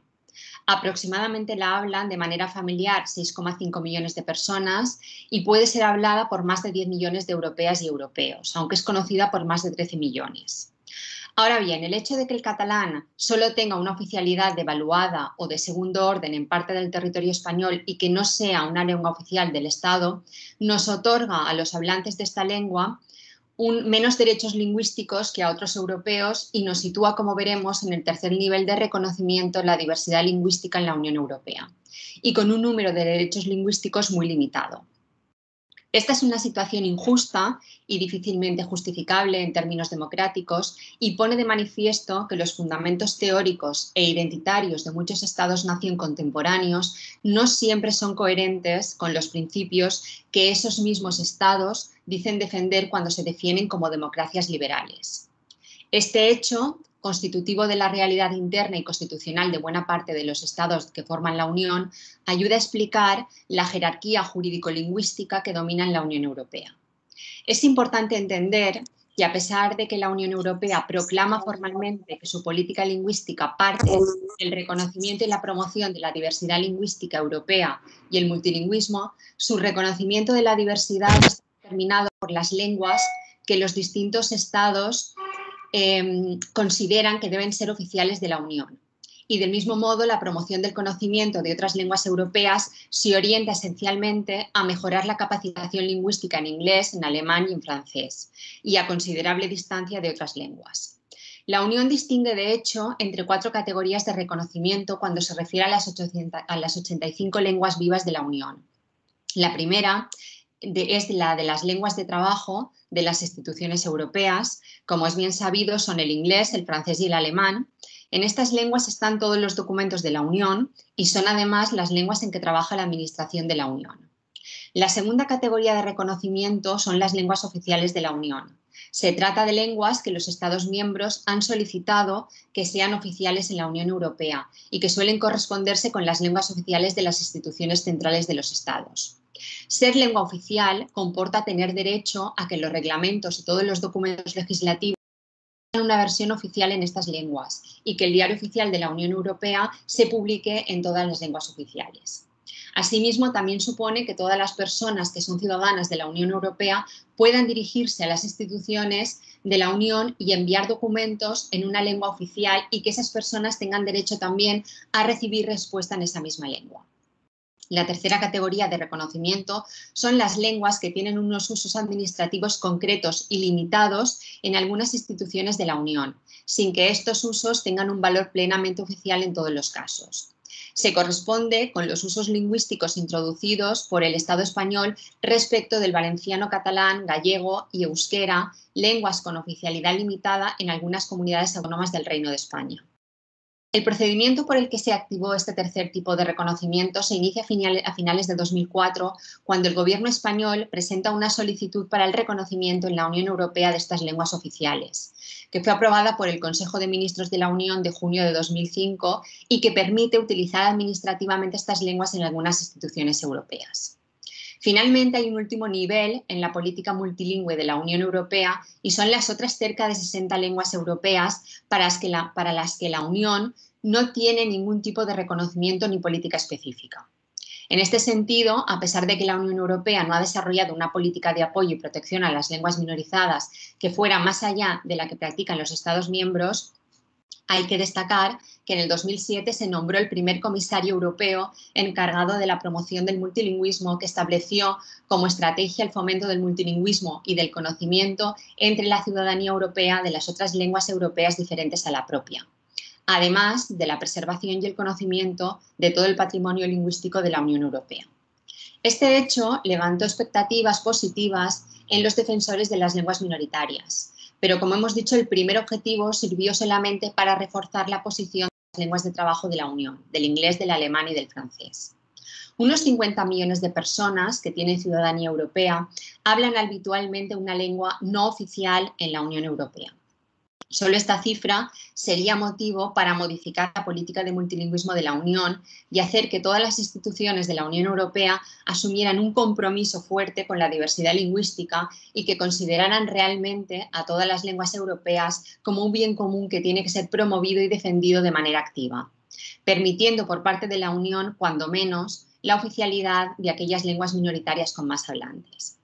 Aproximadamente la hablan de manera familiar 6,5 millones de personas y puede ser hablada por más de 10 millones de europeas y europeos, aunque es conocida por más de 13 millones. Ahora bien, el hecho de que el catalán solo tenga una oficialidad devaluada o de segundo orden en parte del territorio español y que no sea una lengua oficial del Estado, nos otorga a los hablantes de esta lengua un, menos derechos lingüísticos que a otros europeos y nos sitúa, como veremos, en el tercer nivel de reconocimiento de la diversidad lingüística en la Unión Europea y con un número de derechos lingüísticos muy limitado. Esta es una situación injusta y difícilmente justificable en términos democráticos y pone de manifiesto que los fundamentos teóricos e identitarios de muchos estados-nación contemporáneos no siempre son coherentes con los principios que esos mismos estados dicen defender cuando se defienden como democracias liberales. Este hecho constitutivo de la realidad interna y constitucional de buena parte de los estados que forman la Unión, ayuda a explicar la jerarquía jurídico-lingüística que domina en la Unión Europea. Es importante entender que a pesar de que la Unión Europea proclama formalmente que su política lingüística parte del reconocimiento y la promoción de la diversidad lingüística europea y el multilingüismo, su reconocimiento de la diversidad está determinado por las lenguas que los distintos estados Em, consideran que deben ser oficiales de la Unión. Y del mismo modo, la promoción del conocimiento de otras lenguas europeas se orienta esencialmente a mejorar la capacitación lingüística en inglés, en alemán y en francés, y a considerable distancia de otras lenguas. La Unión distingue, de hecho, entre cuatro categorías de reconocimiento cuando se refiere a las, a las 85 lenguas vivas de la Unión. La primera es la de las lenguas de trabajo de las instituciones europeas. Como es bien sabido, son el inglés, el francés y el alemán. En estas lenguas están todos los documentos de la Unión y son además las lenguas en que trabaja la Administración de la Unión. La segunda categoría de reconocimiento son las lenguas oficiales de la Unión. Se trata de lenguas que los Estados miembros han solicitado que sean oficiales en la Unión Europea y que suelen corresponderse con las lenguas oficiales de las instituciones centrales de los Estados. Ser lengua oficial comporta tener derecho a que los reglamentos y todos los documentos legislativos tengan una versión oficial en estas lenguas y que el Diario Oficial de la Unión Europea se publique en todas las lenguas oficiales. Asimismo, también supone que todas las personas que son ciudadanas de la Unión Europea puedan dirigirse a las instituciones de la Unión y enviar documentos en una lengua oficial y que esas personas tengan derecho también a recibir respuesta en esa misma lengua. La tercera categoría de reconocimiento son las lenguas que tienen unos usos administrativos concretos y limitados en algunas instituciones de la Unión, sin que estos usos tengan un valor plenamente oficial en todos los casos. Se corresponde con los usos lingüísticos introducidos por el Estado español respecto del valenciano catalán, gallego y euskera, lenguas con oficialidad limitada en algunas comunidades autónomas del Reino de España. El procedimiento por el que se activó este tercer tipo de reconocimiento se inicia a finales de 2004, cuando el gobierno español presenta una solicitud para el reconocimiento en la Unión Europea de estas lenguas oficiales, que fue aprobada por el Consejo de Ministros de la Unión de junio de 2005 y que permite utilizar administrativamente estas lenguas en algunas instituciones europeas. Finalmente, hay un último nivel en la política multilingüe de la Unión Europea y son las otras cerca de 60 lenguas europeas para las que la, para las que la Unión no tiene ningún tipo de reconocimiento ni política específica. En este sentido, a pesar de que la Unión Europea no ha desarrollado una política de apoyo y protección a las lenguas minorizadas que fuera más allá de la que practican los Estados miembros, hay que destacar que en el 2007 se nombró el primer comisario europeo encargado de la promoción del multilingüismo, que estableció como estrategia el fomento del multilingüismo y del conocimiento entre la ciudadanía europea de las otras lenguas europeas diferentes a la propia, además de la preservación y el conocimiento de todo el patrimonio lingüístico de la Unión Europea. Este hecho levantó expectativas positivas en los defensores de las lenguas minoritarias, pero como hemos dicho, el primer objetivo sirvió solamente para reforzar la posición lenguas de trabajo de la Unión, del inglés, del alemán y del francés. Unos 50 millones de personas que tienen ciudadanía europea hablan habitualmente una lengua no oficial en la Unión Europea. Solo esta cifra sería motivo para modificar la política de multilingüismo de la Unión y hacer que todas las instituciones de la Unión Europea asumieran un compromiso fuerte con la diversidad lingüística y que consideraran realmente a todas las lenguas europeas como un bien común que tiene que ser promovido y defendido de manera activa, permitiendo por parte de la Unión, cuando menos, la oficialidad de aquellas lenguas minoritarias con más hablantes.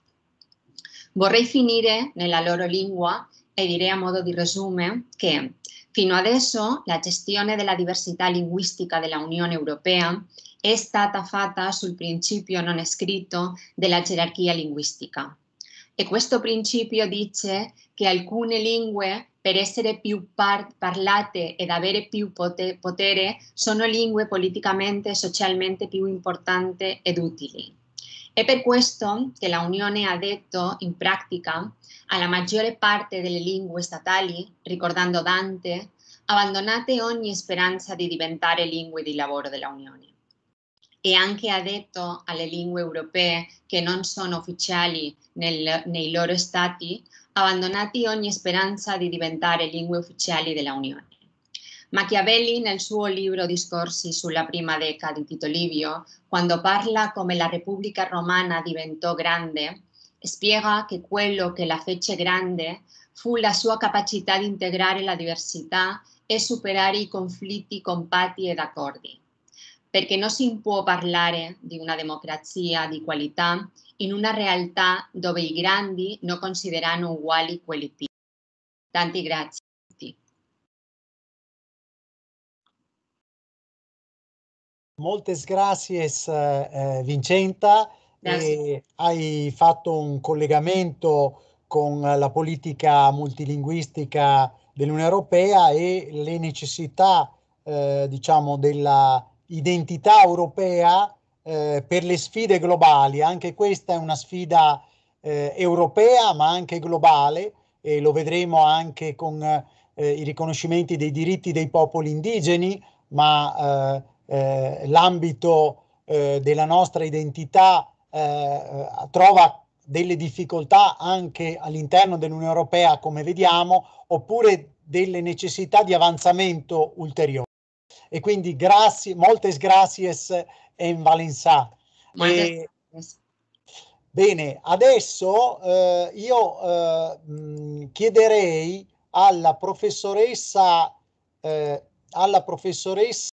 Vorrei finire nella loro lingua e direi a modo di resume che fino adesso la gestione della diversità linguistica della Unione Europea è stata fatta sul principio non scritto della gerarchia linguistica. E questo principio dice che alcune lingue, per essere più par parlate ed avere più potere, sono lingue politicamente e socialmente più importanti ed utili è per questo che la Unione ha detto in pratica alla maggiore parte delle lingue statali, ricordando Dante, abbandonate ogni speranza di diventare lingue di lavoro della Unione. E anche ha detto alle lingue europee che non sono ufficiali nel, nei loro stati, abbandonate ogni speranza di diventare lingue ufficiali della Unione. Machiavelli nel suo libro Discorsi sulla prima decada di Tito Livio, quando parla come la Repubblica Romana diventò grande, spiega che quello che la fece grande fu la sua capacità di integrare la diversità e superare i conflitti compatti ed accordi. Perché non si può parlare di una democrazia di qualità in una realtà dove i grandi non considerano uguali quelli piccoli. Tanti grazie. Molte gracias eh, eh, Vincenta, grazie. hai fatto un collegamento con la politica multilinguistica dell'Unione Europea e le necessità eh, diciamo della identità europea eh, per le sfide globali. Anche questa è una sfida eh, europea ma anche globale e lo vedremo anche con eh, i riconoscimenti dei diritti dei popoli indigeni ma eh, l'ambito eh, della nostra identità eh, eh, trova delle difficoltà anche all'interno dell'Unione Europea, come vediamo, oppure delle necessità di avanzamento ulteriore. E quindi grazie, moltes gracias en Valenza. E, bene, adesso eh, io eh, mm, chiederei alla professoressa, eh, alla professoressa